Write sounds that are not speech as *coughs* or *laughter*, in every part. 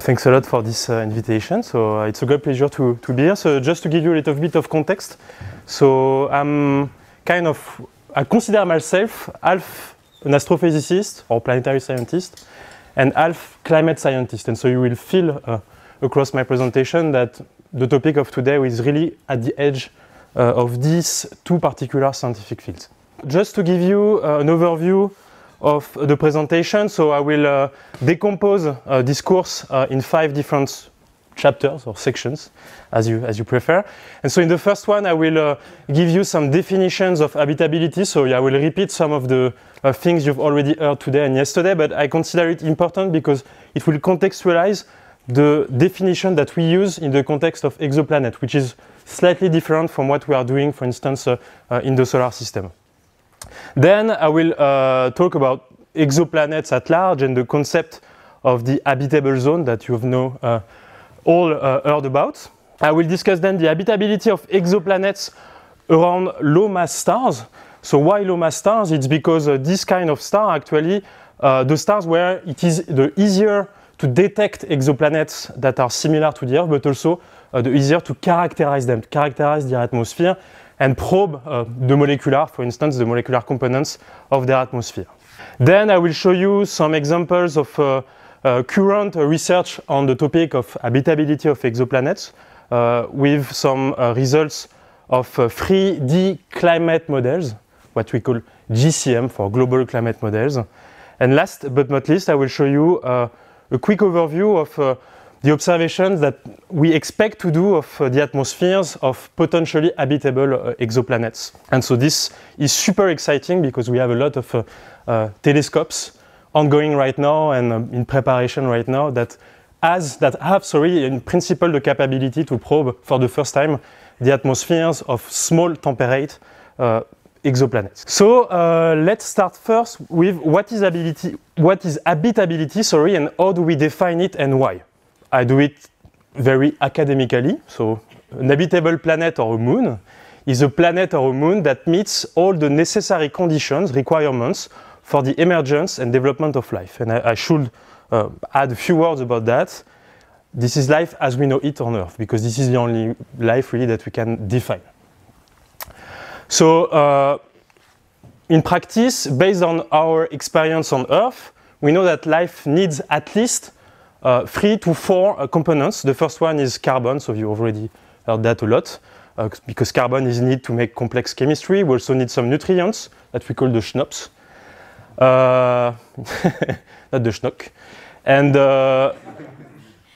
Thanks a lot for this uh, invitation. So uh, it's a great pleasure to, to be here. So just to give you a little bit of context, so I'm kind of, I consider myself half an astrophysicist or planetary scientist and half climate scientist. And so you will feel uh, across my presentation that the topic of today is really at the edge uh, of these two particular scientific fields. Just to give you uh, an overview of the presentation. So I will uh, decompose uh, this course uh, in five different chapters or sections, as you, as you prefer. And so in the first one, I will uh, give you some definitions of habitability. So I will repeat some of the uh, things you've already heard today and yesterday, but I consider it important because it will contextualize the definition that we use in the context of exoplanet, which is slightly different from what we are doing, for instance, uh, in the solar system. Then I will uh, talk about exoplanets at large and the concept of the habitable zone that you've now uh, all uh, heard about. I will discuss then the habitability of exoplanets around low mass stars. So why low mass stars? It's because uh, this kind of star actually, uh, the stars where it is the easier to detect exoplanets that are similar to the Earth, but also uh, the easier to characterize them, to characterize their atmosphere and probe uh, the molecular, for instance, the molecular components of their atmosphere. Then I will show you some examples of uh, uh, current research on the topic of habitability of exoplanets uh, with some uh, results of 3D uh, climate models, what we call GCM for global climate models. And last but not least, I will show you a quick overview of the observations that we expect to do of uh, the atmospheres of potentially habitable uh, exoplanets. And so this is super exciting because we have a lot of uh, uh telescopes ongoing right now and um, in preparation right now that that have sorry in principle the capability to probe for the first time the atmospheres of small temperate uh, exoplanets. So uh, let's start first with what is, ability, what is habitability, sorry, and how do we define it and why? I do it very academically. So an habitable planet or a moon is a planet or a moon that meets all the necessary conditions, requirements for the emergence and development of life. And I, I should uh, add a few words about that. This is life as we know it on Earth, because this is the only life really that we can define. So, uh, in practice, based on our experience on Earth, we know that life needs at least uh, three to four uh, components. The first one is carbon, so you already heard that a lot, uh, because carbon is needed to make complex chemistry. We also need some nutrients that we call the schnapps. Uh, *laughs* not the schnock. And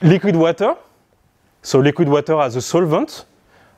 liquid water. So liquid water as a solvent,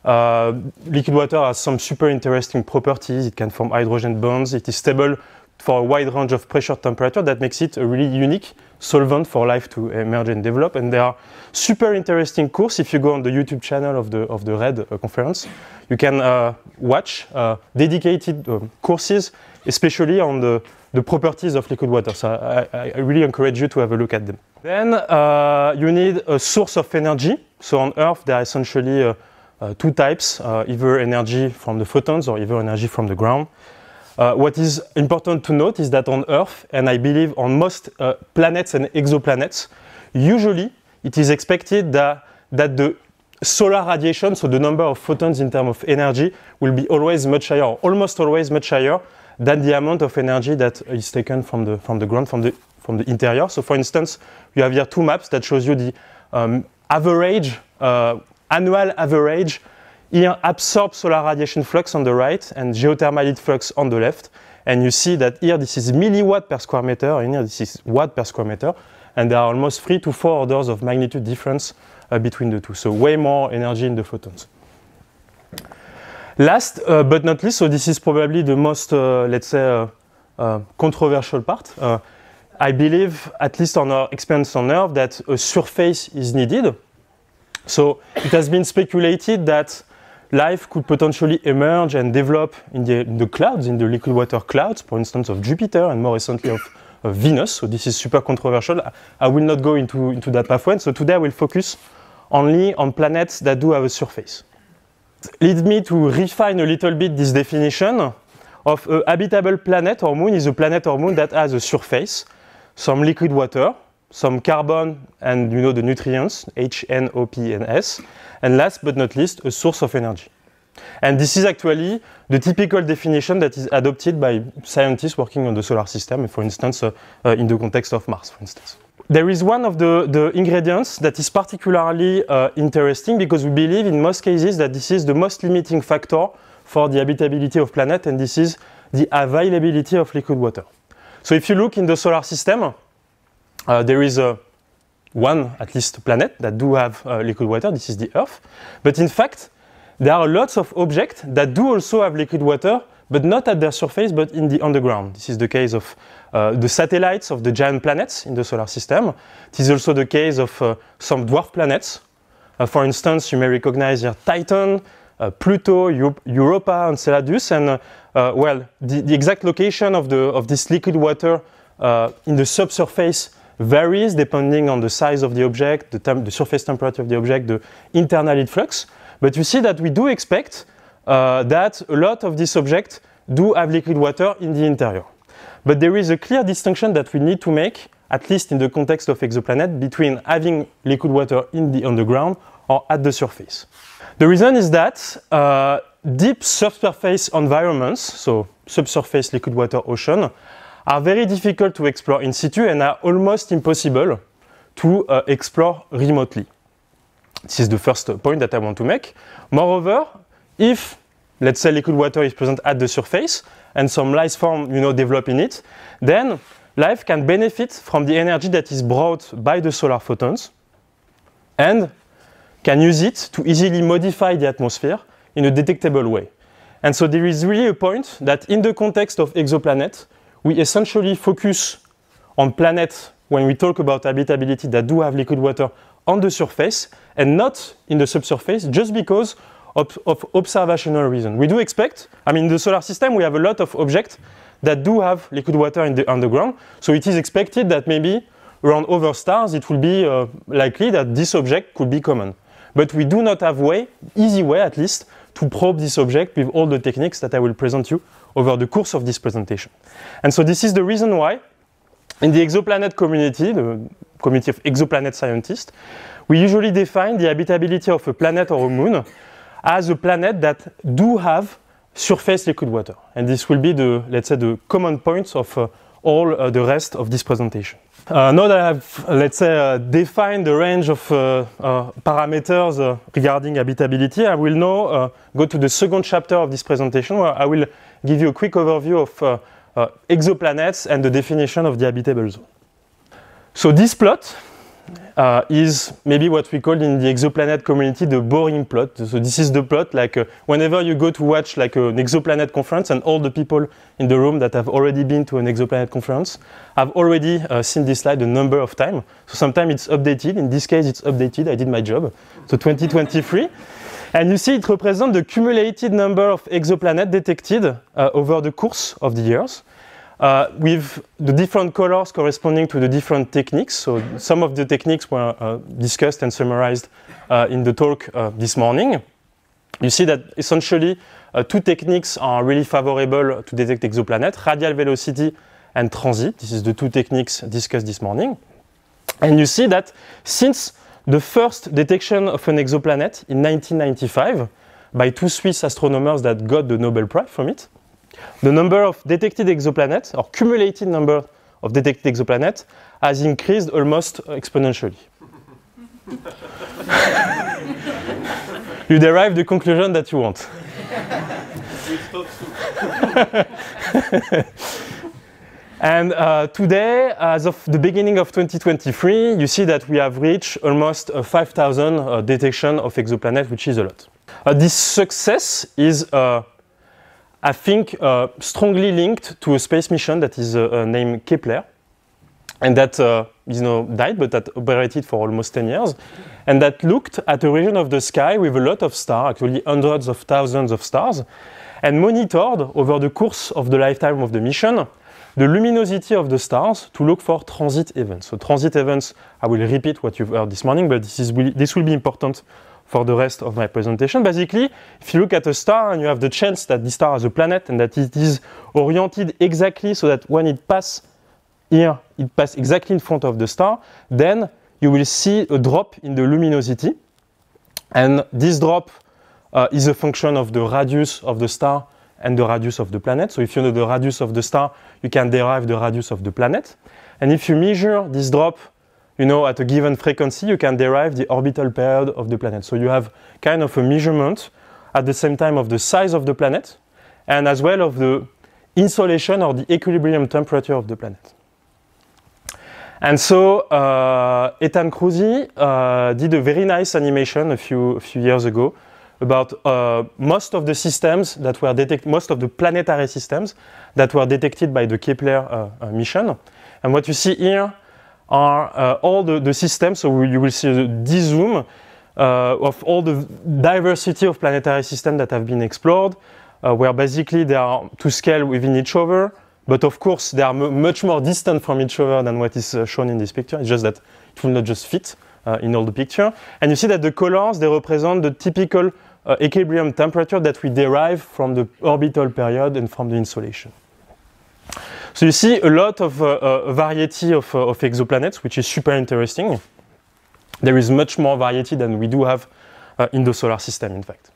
uh, liquid water has some super interesting properties. It can form hydrogen bonds. It is stable for a wide range of pressure temperature. That makes it a really unique Solvent for Life to Emerge and Develop. And there are super interesting course. If you go on the YouTube channel of the, of the RED uh, conference, you can uh, watch uh, dedicated um, courses, especially on the, the properties of liquid water. So I, I really encourage you to have a look at them. Then uh, you need a source of energy. So on Earth, there are essentially uh, uh, two types, either energy from the photons or either energy from the ground. Uh, what is important to note is that on Earth, and I believe on most uh, planets and exoplanets, usually it is expected that, that the solar radiation, so the number of photons in terms of energy, will be always much higher, almost always much higher than the amount of energy that is taken from the, from the ground, from the, from the interior. So for instance, you have here two maps that shows you the um, average, uh, annual average here, absorb solar radiation flux on the right and geothermal heat flux on the left. And you see that here this is milliwatt per square meter, and here this is watt per square meter. And there are almost three to four orders of magnitude difference uh, between the two. So way more energy in the photons. Last uh, but not least, so this is probably the most, uh, let's say, uh, uh, controversial part. Uh, I believe, at least on our experience on Earth, that a surface is needed. So it has been speculated that life could potentially emerge and develop in the, in the clouds, in the liquid water clouds, for instance, of Jupiter and more recently of, of Venus. So this is super controversial. I, I will not go into, into that pathway. So today I will focus only on planets that do have a surface. Leads me to refine a little bit this definition of a habitable planet or moon is a planet or moon that has a surface, some liquid water, some carbon and you know the nutrients H, N, O, P, and S. And last but not least, a source of energy. And this is actually the typical definition that is adopted by scientists working on the solar system, for instance, uh, uh, in the context of Mars, for instance. There is one of the, the ingredients that is particularly uh, interesting because we believe in most cases that this is the most limiting factor for the habitability of planet, and this is the availability of liquid water. So if you look in the solar system, uh, there is a one, at least, planet that do have uh, liquid water. This is the Earth. But in fact, there are lots of objects that do also have liquid water, but not at their surface, but in the underground. This is the case of uh, the satellites of the giant planets in the solar system. It is also the case of uh, some dwarf planets. Uh, for instance, you may recognize here Titan, uh, Pluto, Europa, Enceladus, and well, the, the, exact location of, the, of this liquid water in the subsurface varies depending on the size of the object, the, the surface temperature of the object, the internal heat flux. But you see that we do expect uh, that a lot of these objects do have liquid water in the interior. But there is a clear distinction that we need to make, at least in the context of exoplanet, between having liquid water in the underground or at the surface. The reason is that uh, deep subsurface environments, so subsurface liquid water ocean, are very difficult to explore in situ and are almost impossible to uh, explore remotely. This is the first point that I want to make. Moreover, if let's say liquid water is present at the surface and some life form you know develop in it, then life can benefit from the energy that is brought by the solar photons and can use it to easily modify the atmosphere in a detectable way. And so there is really a point that in the context of exoplanet, we essentially focus on planets when we talk about habitability that do have liquid water on the surface and not in the subsurface just because of, of observational reason. We do expect, I mean, in the solar system, we have a lot of objects that do have liquid water in the underground. So it is expected that maybe around other stars, it will be uh, likely that this object could be common. But we do not have way, easy way at least, to probe this object with all the techniques that I will present you over the course of this presentation. And so this is the reason why in the exoplanet community, the community of exoplanet scientists, we usually define the habitability of a planet or a moon as a planet that do have surface liquid water. And this will be the, let's say, the common points of uh, all uh, the rest of this presentation. Uh, now that I've, let's say, uh, defined the range of uh, uh, parameters uh, regarding habitability, I will now go to the second chapter of this presentation where I will give you a quick overview of exoplanets and the definition of the habitable zone. So this plot uh, is maybe what we call in the exoplanet community the boring plot. So this is the plot like uh, whenever you go to watch like uh, an exoplanet conference and all the people in the room that have already been to an exoplanet conference have already uh, seen this slide a number of times. So sometimes it's updated. In this case, it's updated. I did my job. So 2023. And you see it represents the cumulated number of exoplanets detected uh, over the course of the years uh, with the different colors corresponding to the different techniques. So some of the techniques were uh, discussed and summarized uh, in the talk uh, this morning. You see that essentially uh, two techniques are really favorable to detect exoplanets, radial velocity and transit. This is the two techniques discussed this morning. And you see that since the first detection of an exoplanet in 1995 by two Swiss astronomers that got the Nobel Prize from it, the number of detected exoplanets, or cumulated number of detected exoplanets, has increased almost exponentially. *laughs* you derive the conclusion that you want. *laughs* and uh, today, as of the beginning of 2023, you see that we have reached almost uh, 5,000 uh, detection of exoplanets, which is a lot. Uh, this success is uh, I think, uh, strongly linked to a space mission that is uh, uh, named Kepler, and that uh, you know died, but that operated for almost 10 years, and that looked at a region of the sky with a lot of stars, actually hundreds of thousands of stars, and monitored over the course of the lifetime of the mission the luminosity of the stars to look for transit events. So transit events, I will repeat what you've heard this morning, but this, is, this will be important for the rest of my presentation. Basically, if you look at a star and you have the chance that this star has a planet and that it is oriented exactly so that when it passes here, it passes exactly in front of the star, then you will see a drop in the luminosity. And this drop uh, is a function of the radius of the star and the radius of the planet. So if you know the radius of the star, you can derive the radius of the planet. And if you measure this drop you know, at a given frequency, you can derive the orbital period of the planet. So you have kind of a measurement at the same time of the size of the planet and as well of the insulation or the equilibrium temperature of the planet. And so uh, Ethan Cruzy uh, did a very nice animation a few, a few years ago about uh, most of the systems that were detected, most of the planetary systems that were detected by the Kepler uh, uh, mission. And what you see here are uh, all the, the systems. So you will see the zoom uh, of all the diversity of planetary systems that have been explored, uh, where basically they are to scale within each other. But of course, they are much more distant from each other than what is shown in this picture. It's just that it will not just fit uh, in all the picture. And you see that the colors, they represent the typical uh, equilibrium temperature that we derive from the orbital period and from the insulation. So you see a lot of uh, uh variety of, uh, of, exoplanets, which is super interesting. There is much more variety than we do have uh, in the solar system, in fact.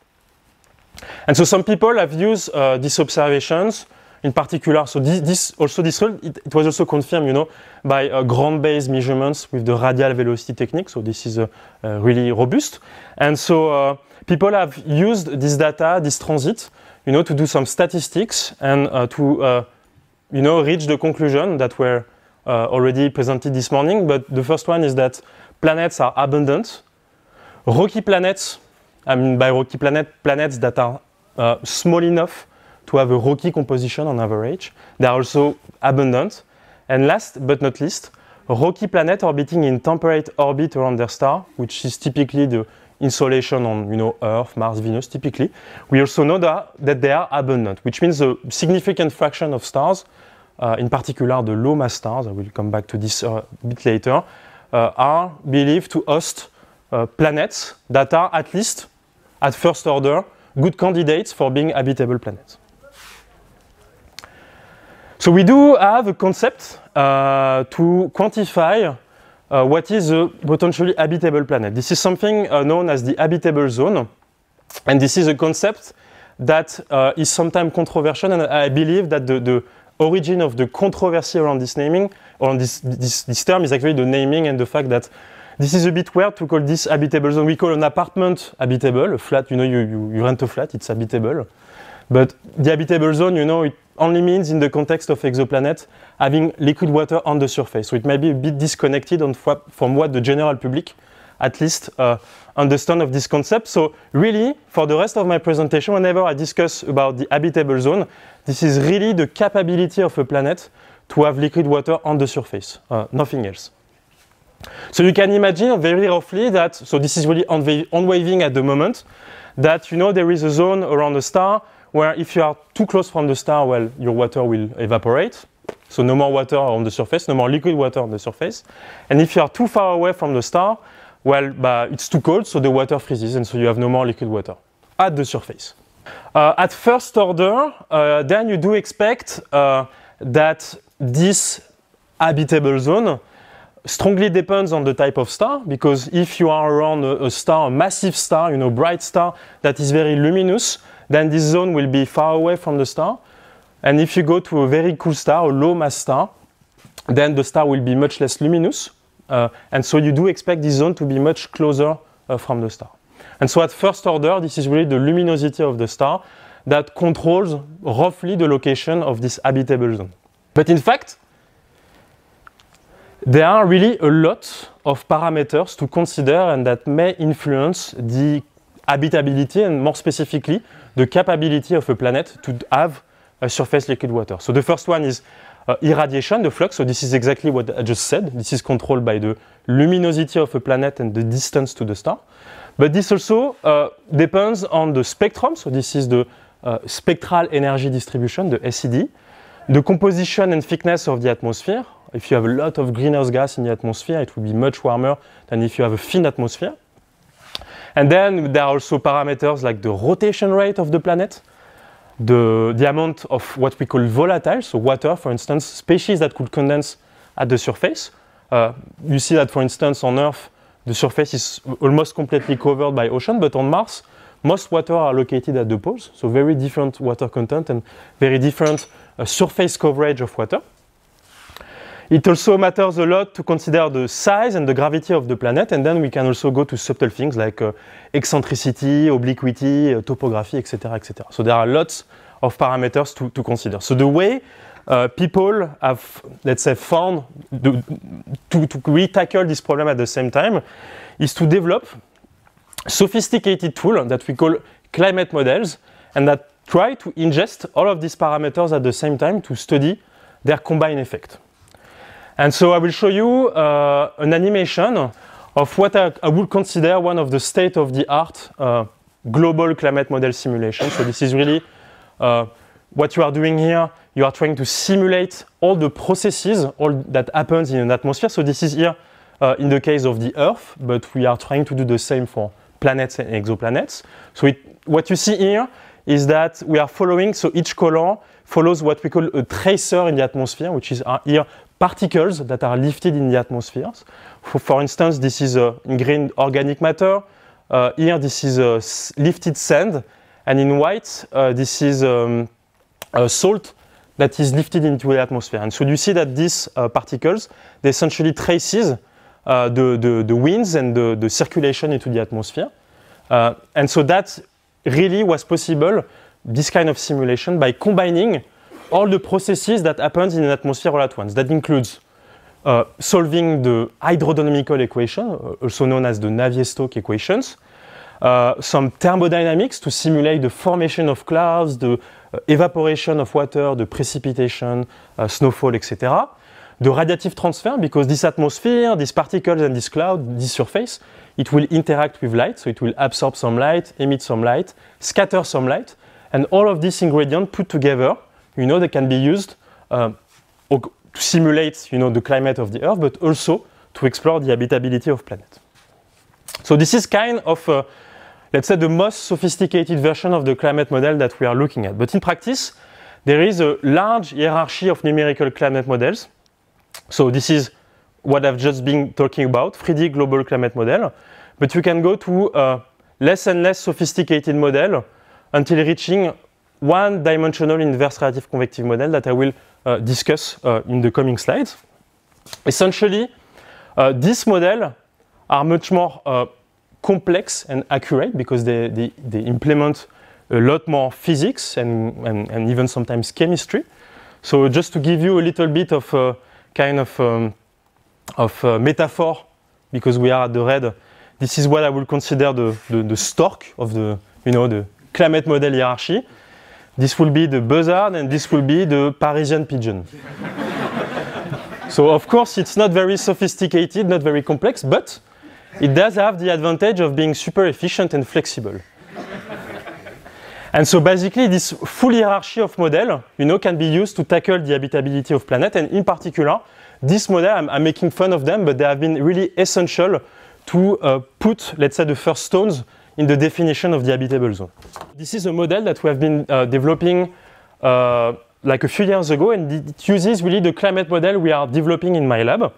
And so some people have used these observations in particular, so this, this also this it, it, was also confirmed, you know, by uh, ground based measurements with the radial velocity technique. So this is uh, uh, really robust, and so people have used this data, this transit, you know, to do some statistics and to you know, reach the conclusion that were uh, already presented this morning. But the first one is that planets are abundant. Rocky planets, I mean by rocky planet, planets that are uh, small enough to have a rocky composition on average. They are also abundant. And last but not least, rocky planets orbiting in temperate orbit around their star, which is typically the insulation on you know, Earth, Mars, Venus, typically. We also know that, that they are abundant, which means a significant fraction of stars uh, in particular the Loma stars, I will come back to this uh, a bit later, uh, are believed to host uh, planets that are at least, at first order, good candidates for being habitable planets. So we do have a concept to quantify uh, what is a potentially habitable planet. This is something uh, known as the habitable zone, and this is a concept that uh, is sometimes controversial, and I believe that the, the, origin of the controversy around this naming, around this, this, this term is actually the naming and the fact that this is a bit weird to call this habitable zone. We call an apartment habitable, a flat, you know, you, you, rent a flat, it's habitable. But the habitable zone, you know, it only means in the context of exoplanet having liquid water on the surface. So it may be a bit disconnected on, from what the general public at least uh, understand of this concept. So really, for the rest of my presentation, whenever I discuss about the habitable zone, this is really the capability of a planet to have liquid water on the surface, uh, nothing else. So you can imagine very roughly that, so this is really unwaving at the moment, that you know there is a zone around the star where if you are too close from the star, well, your water will evaporate. So no more water on the surface, no more liquid water on the surface. And if you are too far away from the star, well, bah, it's too cold, so the water freezes, and so you have no more liquid water at the surface. Uh, at first order, uh, then you do expect uh, that this habitable zone strongly depends on the type of star, because if you are around a, a star, a massive star, you know, bright star that is very luminous, then this zone will be far away from the star. And if you go to a very cool star, a low mass star, then the star will be much less luminous. Uh, and so you do expect this zone to be much closer uh, from the star. And so at first order, this is really the luminosity of the star that controls roughly the location of this habitable zone. But in fact, there are really a lot of parameters to consider and that may influence the habitability and more specifically the capability of a planet to have a surface liquid water. So the first one is uh, irradiation, the flux, so this is exactly what I just said. This is controlled by the luminosity of a planet and the distance to the star. But this also uh, depends on the spectrum, so this is the uh, spectral energy distribution, the SED, the composition and thickness of the atmosphere. If you have a lot of greenhouse gas in the atmosphere, it will be much warmer than if you have a thin atmosphere. And then there are also parameters like the rotation rate of the planet, the, the amount of what we call volatile, so water, for instance, species that could condense at the surface. Uh, you see that, for instance, on Earth, the surface is almost completely covered by ocean, but on Mars, most water are located at the poles, so very different water content and very different uh, surface coverage of water. It also matters a lot to consider the size and the gravity of the planet, and then we can also go to subtle things like uh, eccentricity, obliquity, uh, topography, etc., etc. So there are lots of parameters to, to consider. So the way uh, people have, let's say, found the, to, to re-tackle this problem at the same time is to develop sophisticated tools that we call climate models and that try to ingest all of these parameters at the same time to study their combined effect. And so I will show you uh, an animation of what I, I, would consider one of the state-of-the-art uh, global climate model simulation. So this is really uh, what you are doing here. You are trying to simulate all the processes all that happens in an atmosphere. So this is here uh, in the case of the Earth, but we are trying to do the same for planets and exoplanets. So it, what you see here is that we are following, so each color follows what we call a tracer in the atmosphere, which is uh, here particles that are lifted in the atmosphere. For, for instance, this is uh, green organic matter. Uh, here, this is lifted sand. And in white, uh, this is um, salt that is lifted into the atmosphere. And so you see that these uh, particles, they essentially traces uh, the, the, the, winds and the, the circulation into the atmosphere. and so that really was possible, this kind of simulation, by combining all the processes that happens in an atmosphere all at once. That includes uh, solving the hydrodynamical equation, uh, also known as the Navier-Stokes equations, uh, some thermodynamics to simulate the formation of clouds, the uh, evaporation of water, the precipitation, uh, snowfall, etc. The radiative transfer, because this atmosphere, these particles and this cloud, this surface, it will interact with light, so it will absorb some light, emit some light, scatter some light, and all of these ingredients put together you know, they can be used to uh, simulate, you know, the climate of the Earth, but also to explore the habitability of planets. So this is kind of, uh, let's say, the most sophisticated version of the climate model that we are looking at. But in practice, there is a large hierarchy of numerical climate models. So this is what I've just been talking about, 3D global climate model. But you can go to a less and less sophisticated model until reaching one-dimensional inverse relative convective model that I will uh, discuss uh, in the coming slides. Essentially, uh, models are much more uh, complex and accurate because they, they, they, implement a lot more physics and, and, and, even sometimes chemistry. So just to give you a little bit of a uh, kind of, um, of uh, metaphor, because we are at the red, this is what I will consider the, the, the stork of the, you know, the climate model hierarchy. This will be the buzzard and this will be the Parisian pigeon. so of course it's not very sophisticated, not very complex, but it does have the advantage of being super efficient and flexible. and so basically this full hierarchy of model, you know, can be used to tackle the habitability of planet and in particular, this model, I'm, I'm making fun of them, but they have been really essential to uh, put, let's say, the first stones in the definition of the habitable zone. This is a model that we have been uh, developing uh, like a few years ago, and it uses really the climate model we are developing in my lab.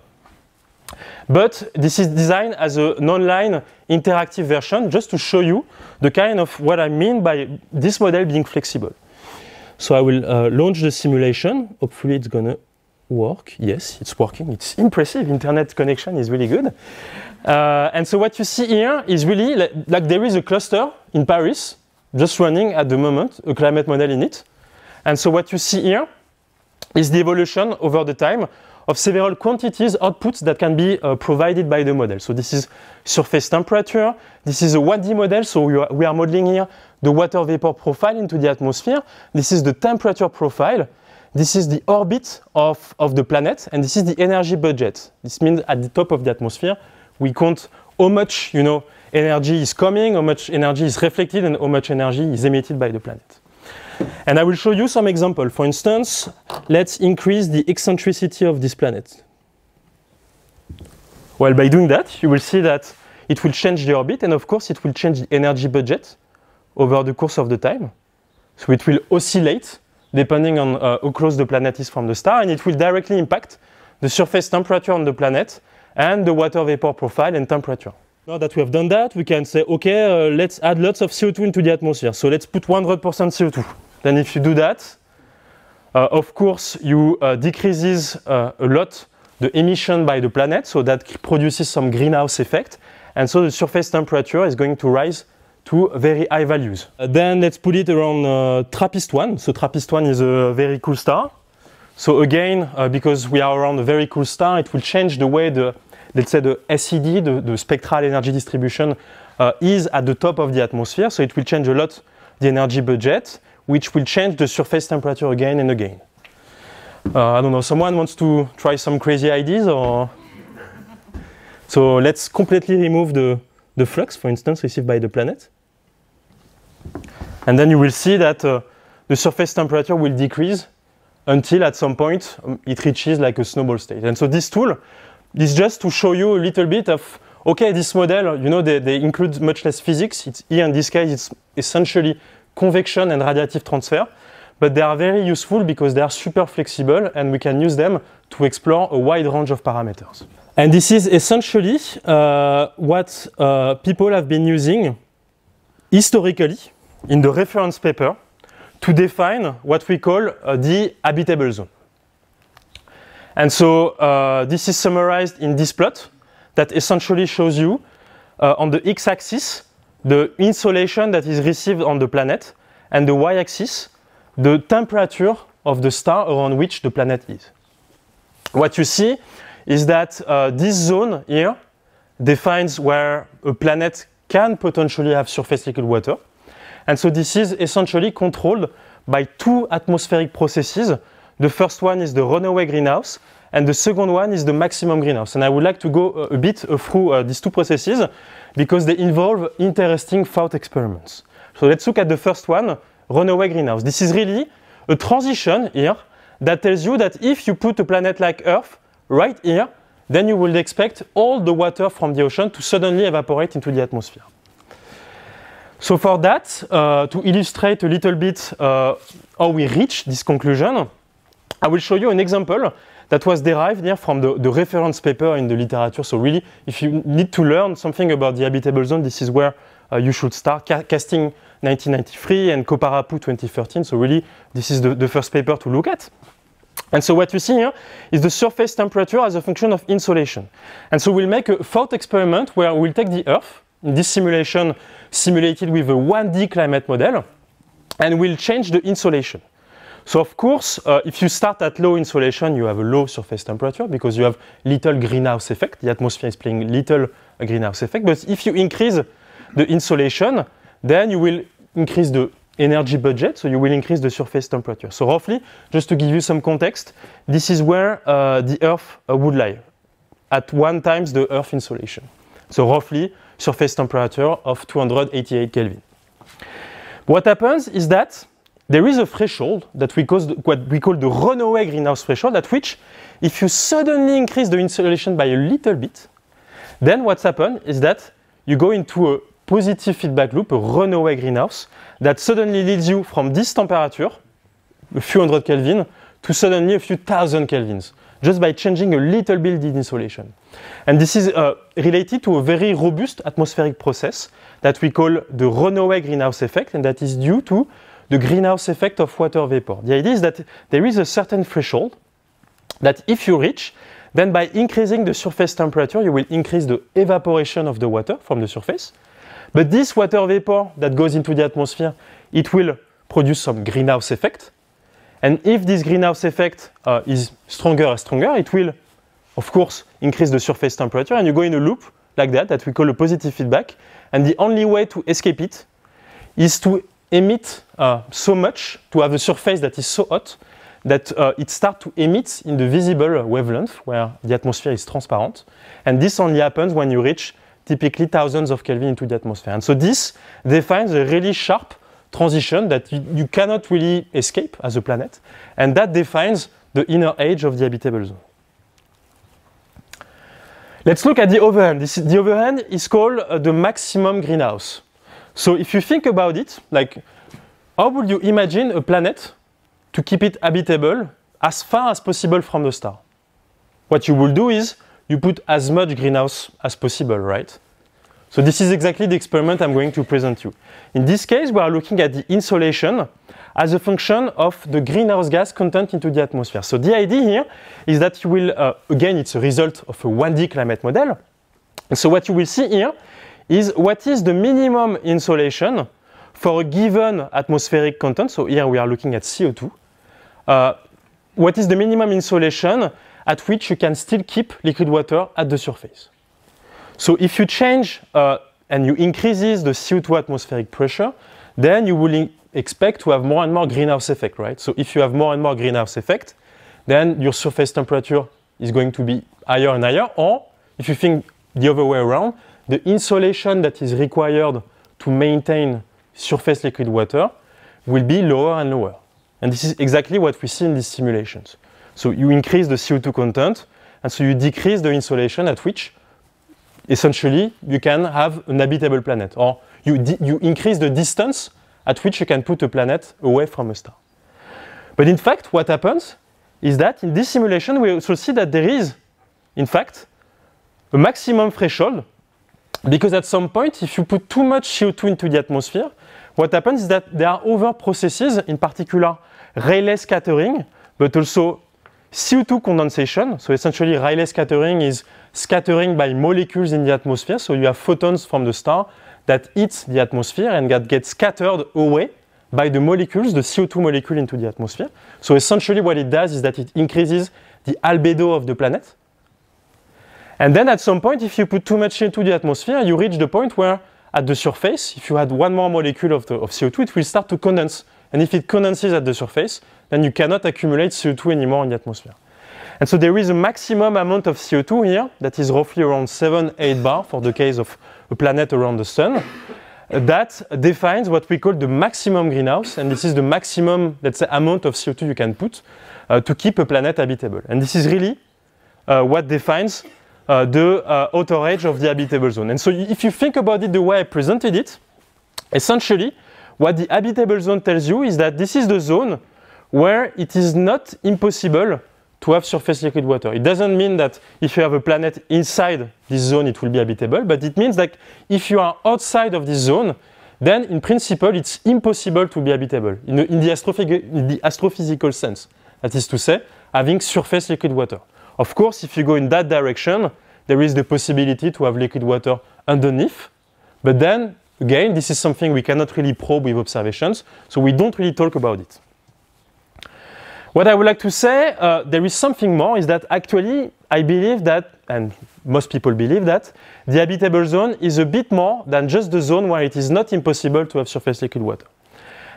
But this is designed as an online interactive version just to show you the kind of what I mean by this model being flexible. So I will uh, launch the simulation. Hopefully it's gonna work. Yes, it's working. It's impressive. Internet connection is really good. Uh, and so what you see here is really like, like, there is a cluster in Paris just running at the moment, a climate model in it. And so what you see here is the evolution over the time of several quantities, outputs that can be uh, provided by the model. So this is surface temperature. This is a 1D model, so we are, we are modeling here the water vapor profile into the atmosphere. This is the temperature profile this is the orbit of, of the planet and this is the energy budget. This means at the top of the atmosphere, we count how much, you know, energy is coming, how much energy is reflected, and how much energy is emitted by the planet. And I will show you some example. For instance, let's increase the eccentricity of this planet. Well, by doing that, you will see that it will change the orbit, and of course, it will change the energy budget over the course of the time. So it will oscillate depending on uh, how close the planet is from the star, and it will directly impact the surface temperature on the planet and the water vapor profile and temperature. Now that we have done that, we can say, okay, uh, let's add lots of CO2 into the atmosphere. So let's put 100% CO2. Then if you do that, uh, of course, you uh, decreases uh, a lot the emission by the planet, so that produces some greenhouse effect. And so the surface temperature is going to rise to very high values. then let's put it around uh, TRAPPIST-1. So TRAPPIST-1 is a very cool star. So again, uh, because we are around a very cool star, it will change the way the, let's say the SED, the, the spectral energy distribution uh, is at the top of the atmosphere. So it will change a lot the energy budget, which will change the surface temperature again and again. Uh, I don't know, someone wants to try some crazy ideas or? so let's completely remove the, the flux, for instance, received by the planet. And then you will see that uh, the surface temperature will decrease until at some point um, it reaches like a snowball state. And so this tool is just to show you a little bit of, okay, this model, you know, they, they include much less physics. It's, here in this case, it's essentially convection and radiative transfer, but they are very useful because they are super flexible and we can use them to explore a wide range of parameters. And this is essentially uh, what uh, people have been using historically in the reference paper to define what we call uh, the habitable zone. And so uh, this is summarized in this plot that essentially shows you uh, on the x-axis the insulation that is received on the planet and the y-axis the temperature of the star around which the planet is. What you see is that uh, this zone here defines where a planet can potentially have surface liquid water and so this is essentially controlled by two atmospheric processes. The first one is the runaway greenhouse, and the second one is the maximum greenhouse. And I would like to go uh, a bit uh, through uh, these two processes because they involve interesting thought experiments. So let's look at the first one, runaway greenhouse. This is really a transition here that tells you that if you put a planet like Earth right here, then you would expect all the water from the ocean to suddenly evaporate into the atmosphere. So for that, uh, to illustrate a little bit uh, how we reach this conclusion, I will show you an example that was derived here from the, the, reference paper in the literature. So really, if you need to learn something about the habitable zone, this is where uh, you should start. Ca casting 1993 and Koparapu 2013. So really, this is the, the first paper to look at. And so what you see here is the surface temperature as a function of insulation. And so we'll make a thought experiment where we'll take the Earth this simulation simulated with a 1D climate model, and we'll change the insulation. So of course, uh, if you start at low insulation, you have a low surface temperature because you have little greenhouse effect. The atmosphere is playing little greenhouse effect. But if you increase the insulation, then you will increase the energy budget, so you will increase the surface temperature. So roughly, just to give you some context, this is where uh, the Earth uh, would lie at one times the Earth insulation. So roughly surface temperature of 288 Kelvin. What happens is that there is a threshold that we, what we call the runaway greenhouse threshold, at which if you suddenly increase the insulation by a little bit, then what's happened is that you go into a positive feedback loop, a runaway greenhouse, that suddenly leads you from this temperature, a few hundred Kelvin, to suddenly a few thousand Kelvins, just by changing a little bit in insulation. And this is uh, related to a very robust atmospheric process that we call the runaway greenhouse effect, and that is due to the greenhouse effect of water vapor. The idea is that there is a certain threshold that if you reach, then by increasing the surface temperature, you will increase the evaporation of the water from the surface. But this water vapor that goes into the atmosphere, it will produce some greenhouse effect. And if this greenhouse effect uh, is stronger and stronger, it will of course, increase the surface temperature, and you go in a loop like that, that we call a positive feedback. And the only way to escape it is to emit uh, so much, to have a surface that is so hot, that uh, it starts to emit in the visible wavelength, where the atmosphere is transparent. And this only happens when you reach typically thousands of Kelvin into the atmosphere. And so this defines a really sharp transition that you, you cannot really escape as a planet. And that defines the inner edge of the habitable zone. Let's look at the overhand. This is, the overhand is called uh, the maximum greenhouse. So if you think about it, like how would you imagine a planet to keep it habitable as far as possible from the star? What you will do is you put as much greenhouse as possible, right? So this is exactly the experiment I'm going to present you. In this case, we are looking at the insulation as a function of the greenhouse gas content into the atmosphere. So the idea here is that you will, uh, again, it's a result of a 1D climate model. so what you will see here is what is the minimum insulation for a given atmospheric content. So here we are looking at CO2. Uh, what is the minimum insulation at which you can still keep liquid water at the surface? So if you change uh, and you increases the CO2 atmospheric pressure, then you will expect to have more and more greenhouse effect, right? So if you have more and more greenhouse effect, then your surface temperature is going to be higher and higher. Or if you think the other way around, the insulation that is required to maintain surface liquid water will be lower and lower. And this is exactly what we see in these simulations. So you increase the CO2 content, and so you decrease the insulation at which essentially you can have an habitable planet. Or you, you increase the distance at which you can put a planet away from a star. But in fact, what happens is that in this simulation, we also see that there is, in fact, a maximum threshold, because at some point, if you put too much CO2 into the atmosphere, what happens is that there are over processes, in particular Rayleigh scattering, but also CO2 condensation. So essentially, Rayleigh scattering is scattering by molecules in the atmosphere. So you have photons from the star that hits the atmosphere and that gets scattered away by the molecules, the CO2 molecule into the atmosphere. So essentially what it does is that it increases the albedo of the planet. And then at some point, if you put too much into the atmosphere, you reach the point where at the surface, if you add one more molecule of, the, of CO2, it will start to condense. And if it condenses at the surface, then you cannot accumulate CO2 anymore in the atmosphere. And so there is a maximum amount of CO2 here that is roughly around 7, 8 bar for the case of a planet around the sun, that defines what we call the maximum greenhouse, and this is the maximum, let's say, amount of CO2 you can put uh, to keep a planet habitable. And this is really uh, what defines uh, the uh, outer edge of the habitable zone. And so, if you think about it the way I presented it, essentially, what the habitable zone tells you is that this is the zone where it is not impossible to have surface liquid water. It doesn't mean that if you have a planet inside this zone, it will be habitable, but it means that if you are outside of this zone, then in principle, it's impossible to be habitable in the, in the, astrophy, in the astrophysical sense. That is to say, having surface liquid water. Of course, if you go in that direction, there is the possibility to have liquid water underneath, but then again, this is something we cannot really probe with observations, so we don't really talk about it. What I would like to say, uh, there is something more, is that actually I believe that, and most people believe that, the habitable zone is a bit more than just the zone where it is not impossible to have surface liquid water.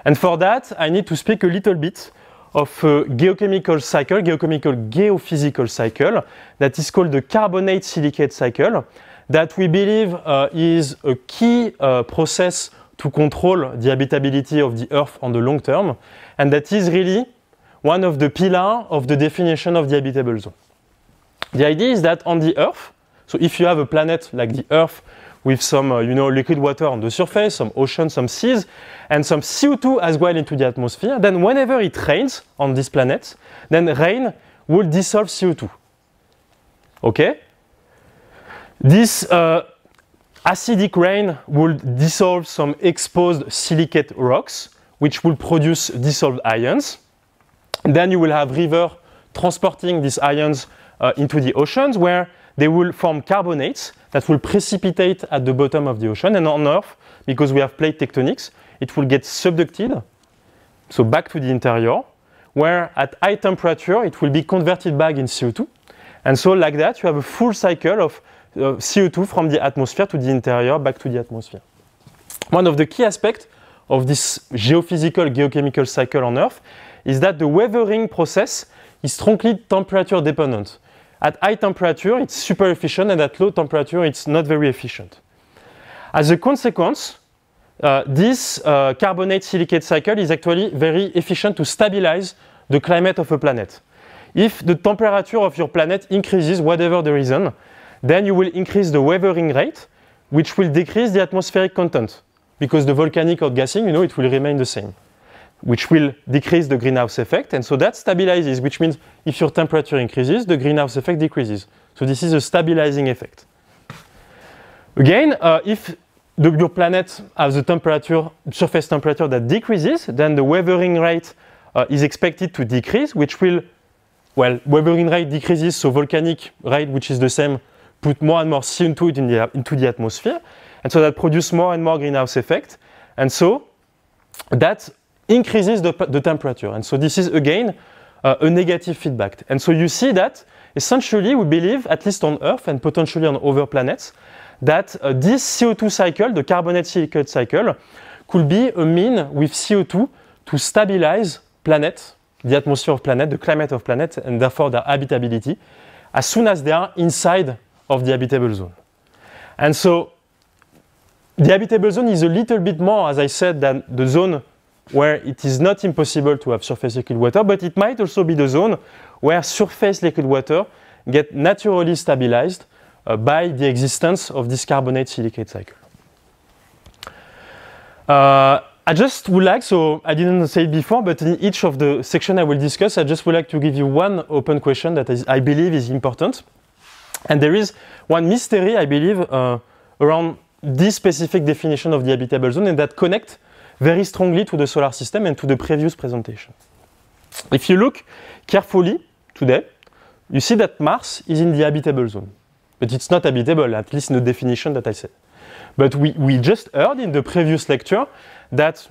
And for that, I need to speak a little bit of a geochemical cycle, geochemical geophysical cycle, that is called the carbonate silicate cycle, that we believe uh, is a key uh, process to control the habitability of the Earth on the long term, and that is really one of the pillars of the definition of the habitable zone. The idea is that on the Earth, so if you have a planet like the Earth with some uh, you know, liquid water on the surface, some ocean, some seas, and some CO2 as well into the atmosphere, then whenever it rains on this planet, then rain will dissolve CO2. Okay? This uh, acidic rain will dissolve some exposed silicate rocks, which will produce dissolved ions. Then you will have river transporting these ions uh, into the oceans where they will form carbonates that will precipitate at the bottom of the ocean. And on Earth, because we have plate tectonics, it will get subducted, so back to the interior, where at high temperature it will be converted back in CO2. And so, like that, you have a full cycle of uh, CO2 from the atmosphere to the interior, back to the atmosphere. One of the key aspects of this geophysical geochemical cycle on Earth is that the weathering process is strongly temperature dependent. At high temperature, it's super efficient, and at low temperature, it's not very efficient. As a consequence, uh, this uh, carbonate silicate cycle is actually very efficient to stabilize the climate of a planet. If the temperature of your planet increases, whatever the reason, then you will increase the weathering rate, which will decrease the atmospheric content because the volcanic outgassing, you know, it will remain the same which will decrease the greenhouse effect. And so that stabilizes, which means if your temperature increases, the greenhouse effect decreases. So this is a stabilizing effect. Again, uh, if the, your planet has a temperature, surface temperature that decreases, then the weathering rate uh, is expected to decrease, which will, well, weathering rate decreases, so volcanic rate, which is the same, put more and more CO2 in the, into the atmosphere. And so that produces more and more greenhouse effect. And so that increases the, the temperature. And so this is again uh, a negative feedback. And so you see that essentially we believe, at least on Earth and potentially on other planets, that uh, this CO2 cycle, the carbonate silicate cycle, could be a mean with CO2 to stabilize planet, the atmosphere of planet, the climate of planet, and therefore their habitability, as soon as they are inside of the habitable zone. And so the habitable zone is a little bit more, as I said, than the zone where it is not impossible to have surface liquid water, but it might also be the zone where surface liquid water get naturally stabilized uh, by the existence of this carbonate silicate cycle. Uh, I just would like, so I didn't say it before, but in each of the section I will discuss, I just would like to give you one open question that is, I believe is important. And there is one mystery, I believe, uh, around this specific definition of the habitable zone and that connect very strongly to the solar system and to the previous presentation. If you look carefully today, you see that Mars is in the habitable zone. But it's not habitable, at least in the definition that I said. But we, we just heard in the previous lecture that,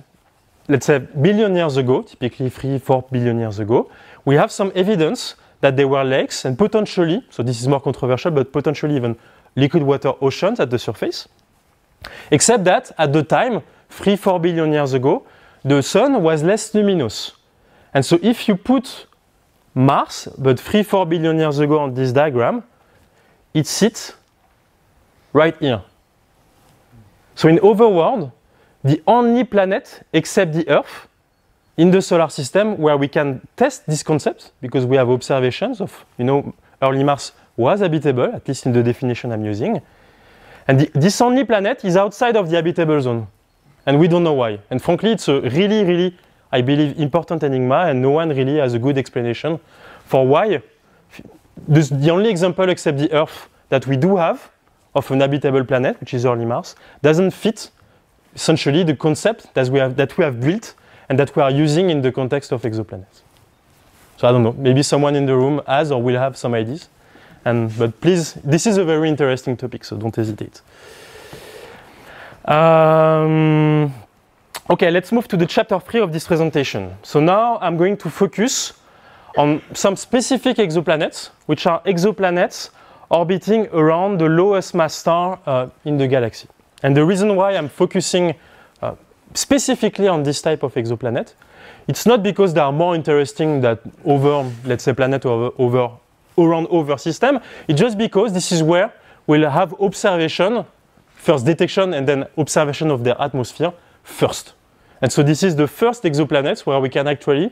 let's say, billion years ago, typically three, four billion years ago, we have some evidence that there were lakes and potentially, so this is more controversial, but potentially even liquid water oceans at the surface. Except that at the time, three, four billion years ago, the sun was less luminous. And so if you put Mars, but three, four billion years ago on this diagram, it sits right here. So in Overworld, the only planet except the Earth in the solar system where we can test this concept because we have observations of, you know, early Mars was habitable, at least in the definition I'm using. And the, this only planet is outside of the habitable zone and we don't know why. And frankly, it's a really, really, I believe, important enigma, and no one really has a good explanation for why. This, the only example, except the Earth, that we do have of an habitable planet, which is early Mars, doesn't fit essentially the concept that we have, that we have built and that we are using in the context of exoplanets. So I don't know, maybe someone in the room has or will have some ideas. And, but please, this is a very interesting topic, so don't hesitate. Um, okay, let's move to the chapter three of this presentation. So now I'm going to focus on some specific exoplanets, which are exoplanets orbiting around the lowest mass star uh, in the galaxy. And the reason why I'm focusing uh, specifically on this type of exoplanet, it's not because they are more interesting than over, let's say, planet over, over around over system. It's just because this is where we'll have observation First detection and then observation of their atmosphere first. And so this is the first exoplanets where we can actually,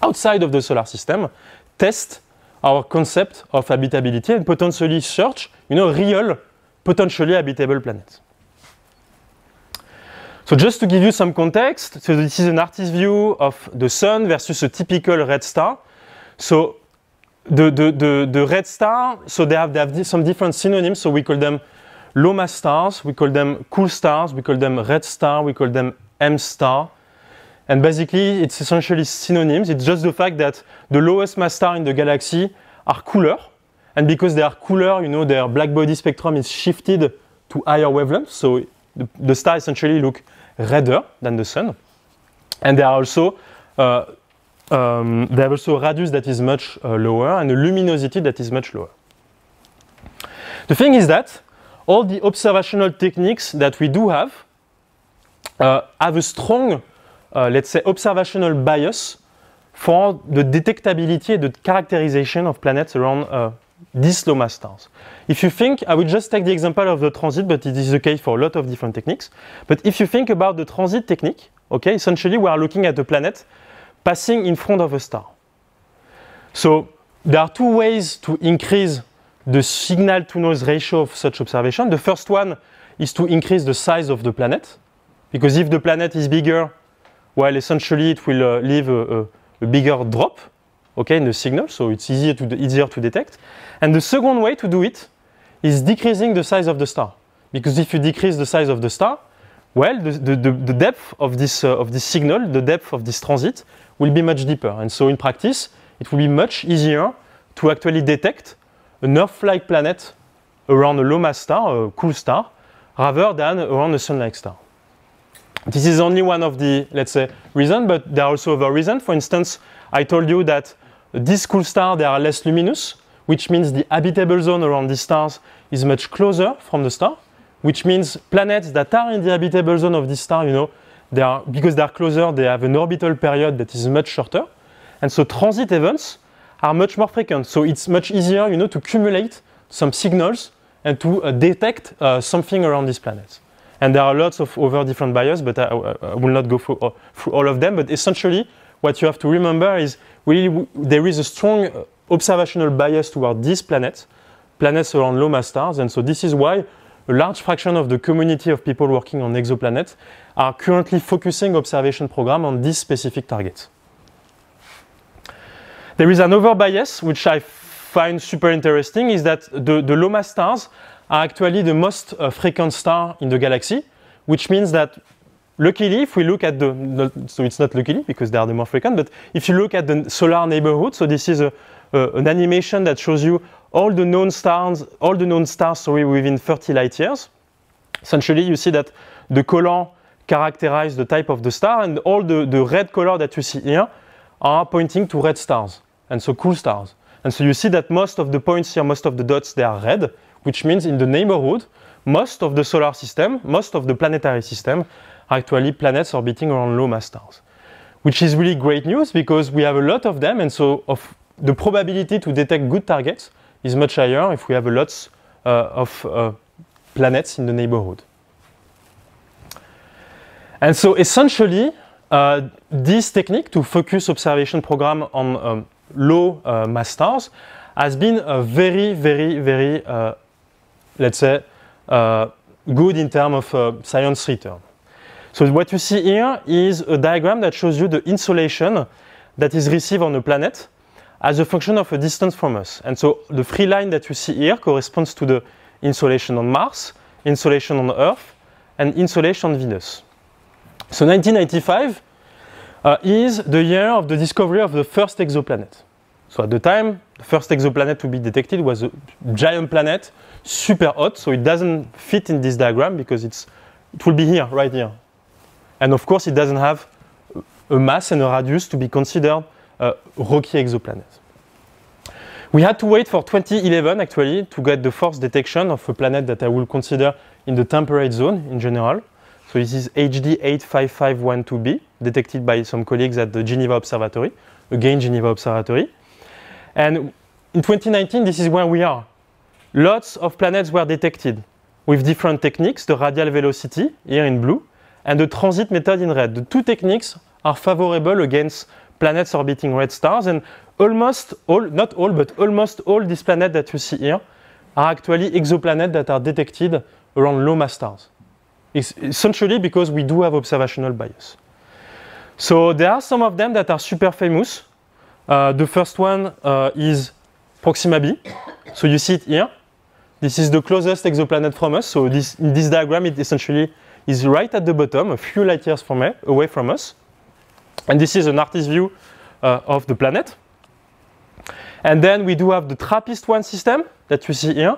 outside of the solar system, test our concept of habitability and potentially search, you know, real, potentially habitable planets. So just to give you some context, so this is an artist's view of the sun versus a typical red star. So the, the, the, the red star, so they have, they have some different synonyms, so we call them Loma stars, we call them cool stars, we call them red star, we call them M star. And basically, it's essentially synonyms. It's just the fact that the lowest mass star in the galaxy are cooler. And because they are cooler, you know, their black body spectrum is shifted to higher wavelengths. So the, the stars essentially look redder than the sun. And they are also, uh, um, they have also a radius that is much uh, lower and a luminosity that is much lower. The thing is that all the observational techniques that we do have uh, have a strong, uh, let's say, observational bias for the detectability and the characterization of planets around uh, low-mass stars. If you think, I will just take the example of the transit, but it is the case for a lot of different techniques. But if you think about the transit technique, okay, essentially we are looking at a planet passing in front of a star. So there are two ways to increase the signal to noise ratio of such observation. The first one is to increase the size of the planet, because if the planet is bigger, well, essentially it will uh, leave a, a, a, bigger drop, okay, in the signal, so it's easier to, easier to detect. And the second way to do it is decreasing the size of the star, because if you decrease the size of the star, well, the, the, the depth of this, uh, of this signal, the depth of this transit, will be much deeper. And so in practice, it will be much easier to actually detect an Earth-like planet around a low-mass star, a cool star, rather than around a Sun-like star. This is only one of the, let's say, reasons, but there are also other reasons. For instance, I told you that these cool stars, they are less luminous, which means the habitable zone around these stars is much closer from the star, which means planets that are in the habitable zone of this star, you know, they are, because they are closer, they have an orbital period that is much shorter. And so transit events are much more frequent. So it's much easier, you know, to accumulate some signals and to uh, detect uh, something around these planets. And there are lots of other different biases, but I, I, will not go through all, uh, through all, of them. But essentially, what you have to remember is really there is a strong uh, observational bias toward these planets, planets around low mass stars. And so this is why a large fraction of the community of people working on exoplanets are currently focusing observation program on these specific targets. There is an bias which I find super interesting is that the, the Loma stars are actually the most uh, frequent star in the galaxy, which means that luckily, if we look at the, the, so it's not luckily because they are the more frequent, but if you look at the solar neighborhood, so this is a, an animation that shows you all the known stars, all the known stars, sorry, within 30 light years. Essentially, you see that the color characterize the type of the star, and all the, the red color that you see here are pointing to red stars and so cool stars. And so you see that most of the points here, most of the dots, they are red, which means in the neighborhood, most of the solar system, most of the planetary system, are actually planets orbiting around low mass stars. Which is really great news because we have a lot of them, and so of the probability to detect good targets is much higher if we have a lots uh, of uh, planets in the neighborhood. And so essentially, uh, this technique to focus observation program on um, low uh, mass stars has been very, very, very, uh, let's say, uh, good in terms of uh, science return. So what you see here is a diagram that shows you the insulation that is received on a planet as a function of a distance from us. And so the free line that you see here corresponds to the insulation on Mars, insulation on Earth, and insulation on Venus. So 1995 uh, is the year of the discovery of the first exoplanet. So at the time, the first exoplanet to be detected was a giant planet, super hot, so it doesn't fit in this diagram because it's, it will be here, right here. And of course, it doesn't have a mass and a radius to be considered a rocky exoplanet. We had to wait for 2011 actually to get the first detection of a planet that I will consider in the temperate zone in general. So this is HD 85512b, detected by some colleagues at the Geneva Observatory, again Geneva Observatory. And in 2019, this is where we are. Lots of planets were detected with different techniques, the radial velocity, here in blue, and the transit method in red. The two techniques are favorable against planets orbiting red stars, and almost all, not all, but almost all these planets that you see here are actually exoplanets that are detected around low mass stars. It's essentially because we do have observational bias. So there are some of them that are super famous, uh, the first one uh, is Proxima b. So you see it here. This is the closest exoplanet from us. So this, in this diagram, it essentially is right at the bottom, a few light years from, away from us. And this is an artist's view uh, of the planet. And then we do have the TRAPPIST-1 system that you see here.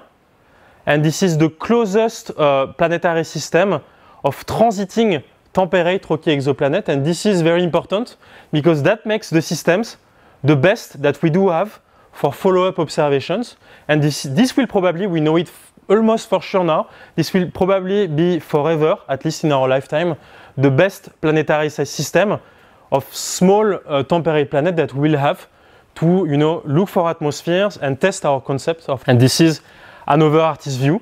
And this is the closest uh, planetary system of transiting temperate rocky exoplanet. And this is very important because that makes the systems the best that we do have for follow-up observations. And this, this will probably, we know it almost for sure now, this will probably be forever, at least in our lifetime, the best planetary system of small uh, temperate planet that we'll have to you know, look for atmospheres and test our concept of. And this is another artist's view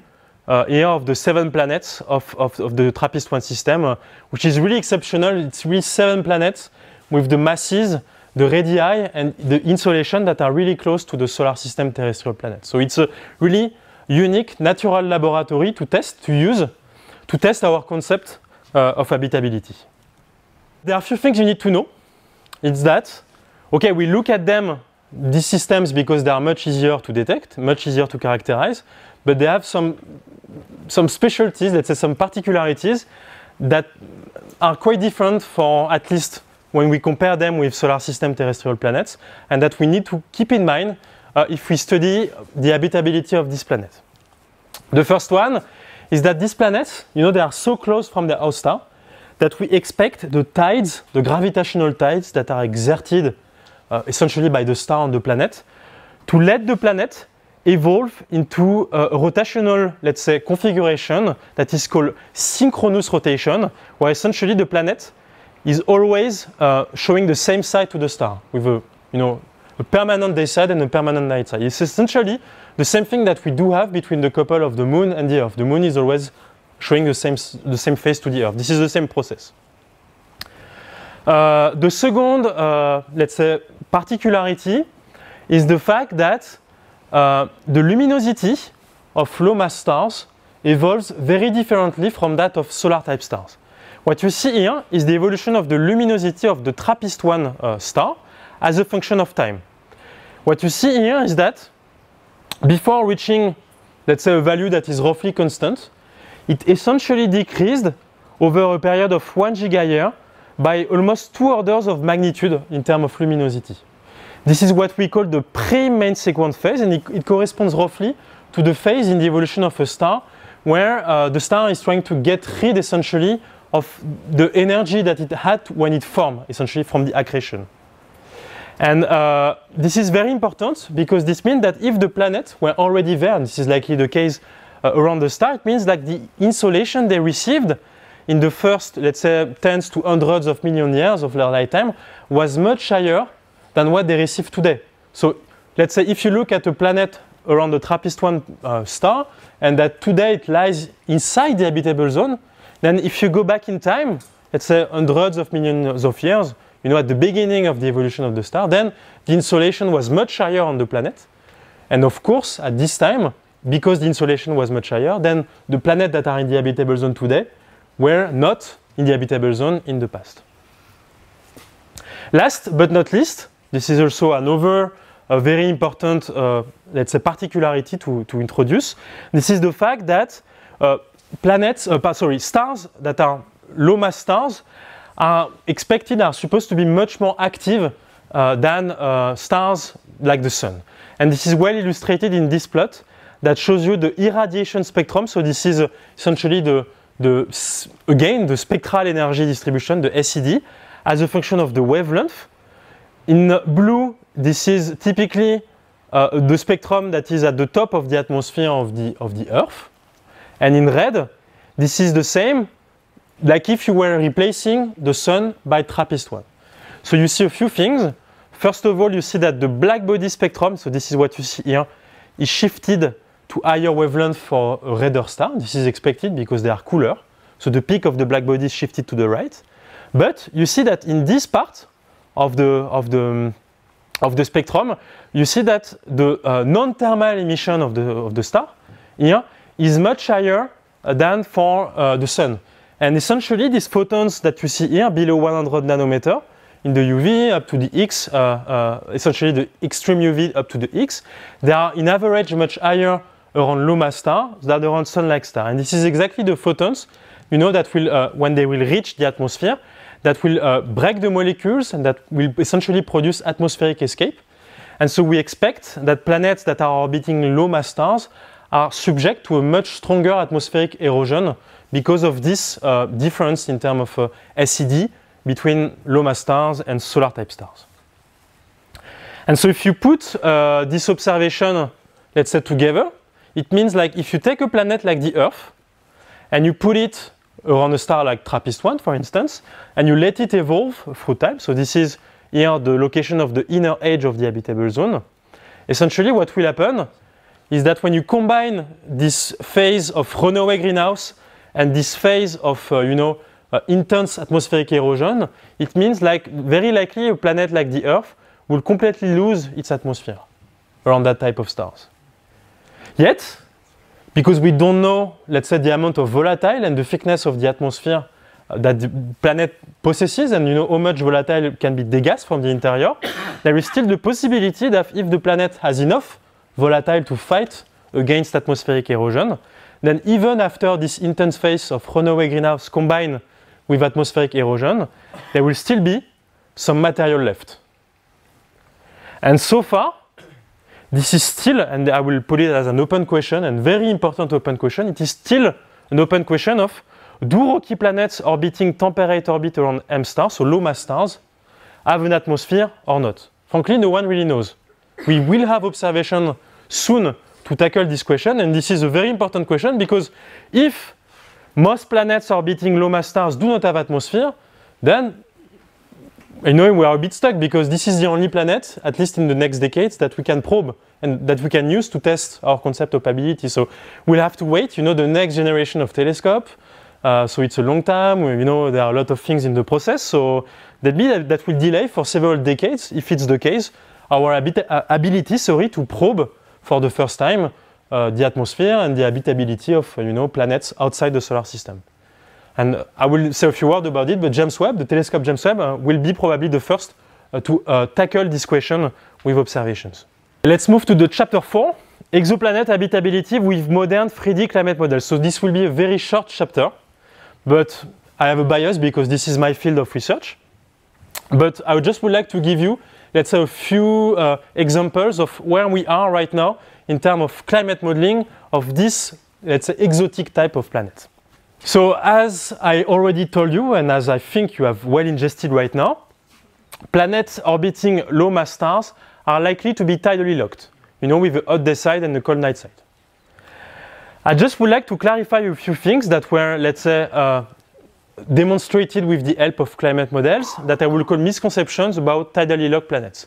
uh, here of the seven planets of, of, of the TRAPPIST-1 system, uh, which is really exceptional. It's really seven planets with the masses the radii and the insulation that are really close to the solar system terrestrial planet. So it's a really unique natural laboratory to test, to use, to test our concept uh, of habitability. There are a few things you need to know. It's that, okay, we look at them, these systems, because they are much easier to detect, much easier to characterize, but they have some, some specialties, let's say some particularities that are quite different for at least when we compare them with solar system terrestrial planets, and that we need to keep in mind uh, if we study the habitability of this planet. The first one is that these planets, you know, they are so close from their host star that we expect the tides, the gravitational tides that are exerted uh, essentially by the star on the planet, to let the planet evolve into a rotational, let's say, configuration that is called synchronous rotation, where essentially the planet is always uh, showing the same side to the star with a, you know, a permanent day side and a permanent night side. It's essentially the same thing that we do have between the couple of the moon and the earth. The moon is always showing the same, the same face to the earth. This is the same process. Uh, the second, uh, let's say, particularity is the fact that uh, the luminosity of low mass stars evolves very differently from that of solar type stars. What you see here is the evolution of the luminosity of the TRAPPIST-1 uh, star as a function of time. What you see here is that before reaching, let's say, a value that is roughly constant, it essentially decreased over a period of 1 gigayear by almost two orders of magnitude in terms of luminosity. This is what we call the pre-main sequence phase and it, it, corresponds roughly to the phase in the evolution of a star where uh, the star is trying to get rid essentially of the energy that it had when it formed, essentially from the accretion. And uh, this is very important because this means that if the planets were already there, and this is likely the case uh, around the star, it means that the insulation they received in the first, let's say, tens to hundreds of million years of their lifetime was much higher than what they receive today. So let's say if you look at a planet around the TRAPPIST-1 uh, star, and that today it lies inside the habitable zone, then if you go back in time, let's say hundreds of millions of years, you know, at the beginning of the evolution of the star, then the insulation was much higher on the planet. And of course, at this time, because the insulation was much higher, then the planets that are in the habitable zone today were not in the habitable zone in the past. Last but not least, this is also another a very important, uh, let's say, particularity to, to introduce. This is the fact that uh, planets, uh, sorry, stars that are low mass stars are expected, are supposed to be much more active uh, than uh, stars like the sun. And this is well illustrated in this plot that shows you the irradiation spectrum. So this is essentially the, the, again, the spectral energy distribution, the SED, as a function of the wavelength. In blue, this is typically uh, the spectrum that is at the top of the atmosphere of the, of the Earth. And in red, this is the same like if you were replacing the sun by TRAPPIST-1. So you see a few things. First of all, you see that the black body spectrum, so this is what you see here, is shifted to higher wavelength for a redder star. This is expected because they are cooler. So the peak of the black body is shifted to the right. But you see that in this part of the, of the, of the spectrum, you see that the uh, non-thermal emission of the, of the star here is much higher uh, than for uh, the sun. And essentially, these photons that you see here below 100 nanometer in the UV up to the X, uh, essentially the extreme UV up to the X, they are in average much higher around low mass stars than around sun-like stars. And this is exactly the photons, you know, that will, uh, when they will reach the atmosphere, that will uh, break the molecules and that will essentially produce atmospheric escape. And so we expect that planets that are orbiting low mass stars are subject to a much stronger atmospheric erosion because of this uh, difference in terms of uh, SED between low mass stars and solar type stars. And so if you put uh, this observation, let's say together, it means like if you take a planet like the Earth and you put it around a star like TRAPPIST-1, for instance, and you let it evolve through time. So this is here the location of the inner edge of the habitable zone. Essentially, what will happen is that when you combine this phase of runaway greenhouse and this phase of, uh, you know, uh, intense atmospheric erosion, it means like very likely a planet like the Earth will completely lose its atmosphere around that type of stars. Yet, because we don't know, let's say, the amount of volatile and the thickness of the atmosphere uh, that the planet possesses, and you know how much volatile can be degassed from the interior, *coughs* there is still the possibility that if the planet has enough volatile to fight against atmospheric erosion. Then, even after this intense phase of runaway greenhouse combined with atmospheric erosion, there will still be some material left. And so far, this is still, and I will put it as an open question, and very important open question, it is still an open question of do rocky planets orbiting temperate orbit around M stars, so low mass stars, have an atmosphere or not? Frankly, no one really knows. We will have observation soon to tackle this question. And this is a very important question because if most planets orbiting low mass stars do not have atmosphere, then I know we are a bit stuck because this is the only planet, at least in the next decades, that we can probe and that we can use to test our concept of habitability. So we'll have to wait, you know, the next generation of telescope. Uh, so it's a long time, you know, there are a lot of things in the process. So that, means that, that will delay for several decades, if it's the case, our uh, ability, sorry, to probe for the first time uh, the atmosphere and the habitability of you know planets outside the solar system. And uh, I will say a few words about it, but James Webb, the telescope James Webb, uh, will be probably the first uh, to uh, tackle this question with observations. Let's move to the chapter 4, exoplanet habitability with modern 3D climate models. So this will be a very short chapter, but I have a bias because this is my field of research. But I just would like to give you let's say, a few uh, examples of where we are right now in terms of climate modeling of this, let's say, exotic type of planet. So as I already told you, and as I think you have well ingested right now, planets orbiting low mass stars are likely to be tidally locked, you know, with the hot day side and the cold night side. I just would like to clarify a few things that were, let's say, uh, demonstrated with the help of climate models that I will call misconceptions about tidally locked planets.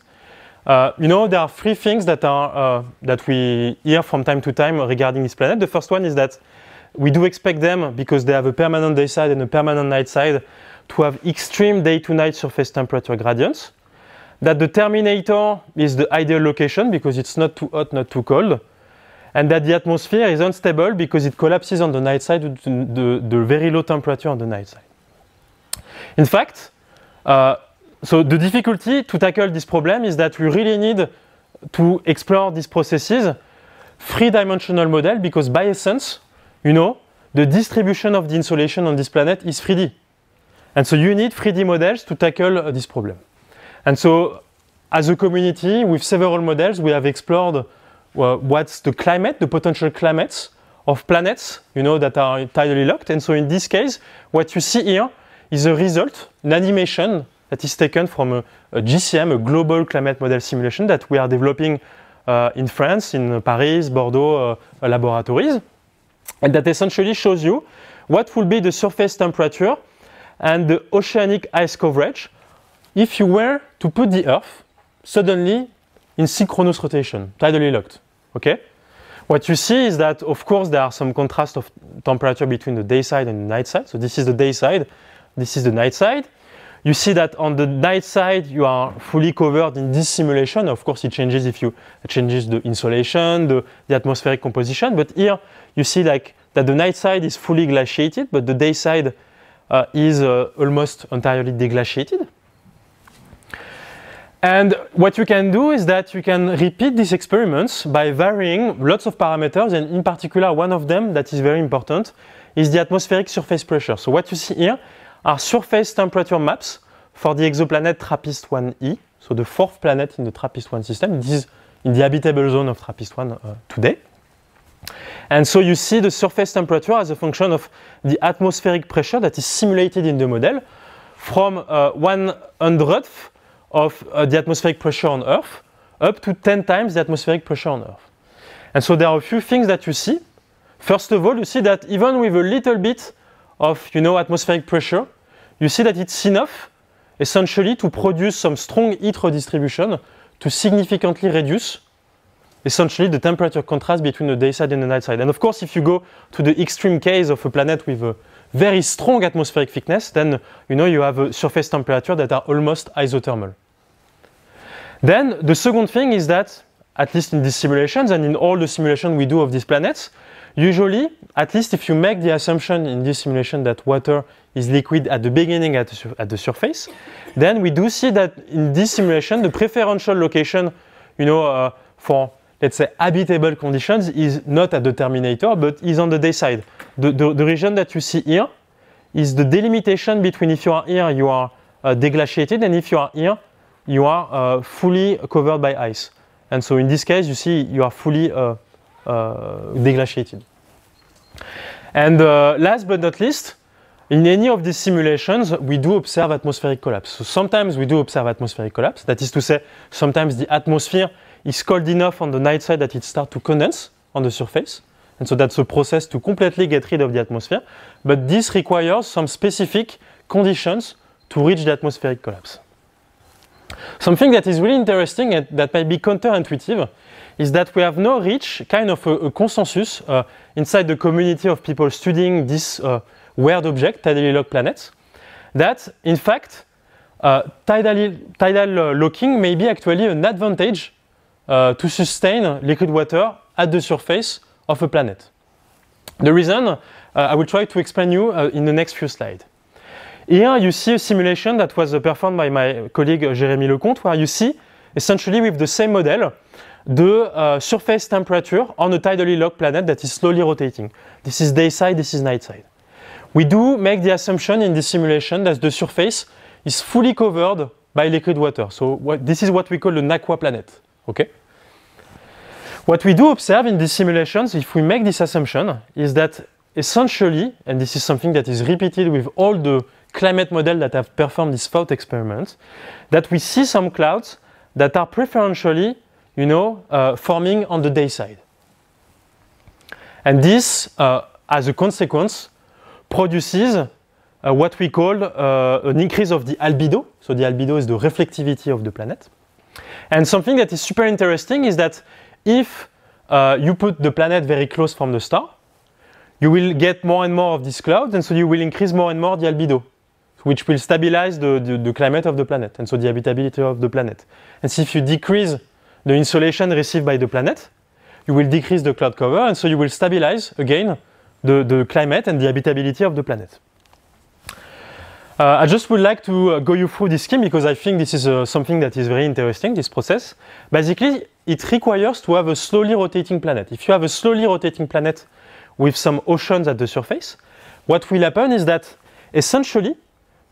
Uh, you know, there are three things that, are, uh, that we hear from time to time regarding this planet. The first one is that we do expect them, because they have a permanent day side and a permanent night side, to have extreme day to night surface temperature gradients. That the terminator is the ideal location because it's not too hot, not too cold and that the atmosphere is unstable because it collapses on the night side due to the, the very low temperature on the night side. In fact, uh, so the difficulty to tackle this problem is that we really need to explore these processes three-dimensional model because by essence, you know, the distribution of the insulation on this planet is 3D. And so you need 3D models to tackle uh, this problem. And so as a community, with several models, we have explored well, what's the climate, the potential climates of planets, you know, that are tidally locked. And so in this case, what you see here is a result, an animation that is taken from a, a GCM, a global climate model simulation that we are developing uh, in France, in Paris, Bordeaux uh, laboratories. And that essentially shows you what will be the surface temperature and the oceanic ice coverage if you were to put the Earth suddenly in synchronous rotation, tidally locked. Okay? What you see is that, of course, there are some contrast of temperature between the day side and the night side. So this is the day side, this is the night side. You see that on the night side, you are fully covered in this simulation. Of course, it changes if you changes the insolation, the, the atmospheric composition. But here, you see like that the night side is fully glaciated, but the day side uh, is uh, almost entirely deglaciated. And what you can do is that you can repeat these experiments by varying lots of parameters and in particular one of them that is very important is the atmospheric surface pressure. So what you see here are surface temperature maps for the exoplanet TRAPPIST-1e, so the fourth planet in the TRAPPIST-1 system. It is in the habitable zone of TRAPPIST-1 uh, today. And so you see the surface temperature as a function of the atmospheric pressure that is simulated in the model from uh, 100th of uh, the atmospheric pressure on Earth, up to 10 times the atmospheric pressure on Earth. And so there are a few things that you see. First of all, you see that even with a little bit of you know, atmospheric pressure, you see that it's enough essentially to produce some strong heat redistribution to significantly reduce essentially the temperature contrast between the day side and the night side. And of course, if you go to the extreme case of a planet with a very strong atmospheric thickness, then you know you have a surface temperature that are almost isothermal. Then the second thing is that, at least in these simulations and in all the simulations we do of these planets, usually, at least if you make the assumption in this simulation that water is liquid at the beginning at the, at the surface, then we do see that in this simulation, the preferential location, you know, uh, for let's say habitable conditions is not at the terminator, but is on the day side. The, the, the region that you see here is the delimitation between if you are here, you are uh, deglaciated, and if you are here, you are uh, fully covered by ice. And so in this case, you see you are fully uh, uh deglaciated. And uh, last but not least, in any of these simulations, we do observe atmospheric collapse. So sometimes we do observe atmospheric collapse. That is to say, sometimes the atmosphere is cold enough on the night side that it starts to condense on the surface. And so that's a process to completely get rid of the atmosphere. But this requires some specific conditions to reach the atmospheric collapse. Something that is really interesting and that might be counterintuitive is that we have now reached kind of a, a consensus uh, inside the community of people studying this uh, weird object, tidally locked planets, that in fact, uh, tidal uh, locking may be actually an advantage uh, to sustain liquid water at the surface of a planet. The reason uh, I will try to explain you uh, in the next few slides. Here you see a simulation that was uh, performed by my colleague uh, Jérémy Lecomte, where you see essentially with the same model the uh, surface temperature on a tidally locked planet that is slowly rotating. This is day side, this is night side. We do make the assumption in this simulation that the surface is fully covered by liquid water. So what, this is what we call the Naqua planet. Okay. What we do observe in these simulations, if we make this assumption, is that essentially, and this is something that is repeated with all the climate models that have performed this thought experiment, that we see some clouds that are preferentially, you know, uh, forming on the day side. And this, uh, as a consequence, produces uh, what we call uh, an increase of the albedo. So the albedo is the reflectivity of the planet. And something that is super interesting is that if uh, you put the planet very close from the star, you will get more and more of these clouds, and so you will increase more and more the albedo, which will stabilize the, the, the climate of the planet, and so the habitability of the planet. And so if you decrease the insulation received by the planet, you will decrease the cloud cover, and so you will stabilize again the, the climate and the habitability of the planet. Uh, I just would like to uh, go you through this scheme because I think this is uh, something that is very interesting, this process. Basically, it requires to have a slowly rotating planet. If you have a slowly rotating planet with some oceans at the surface, what will happen is that essentially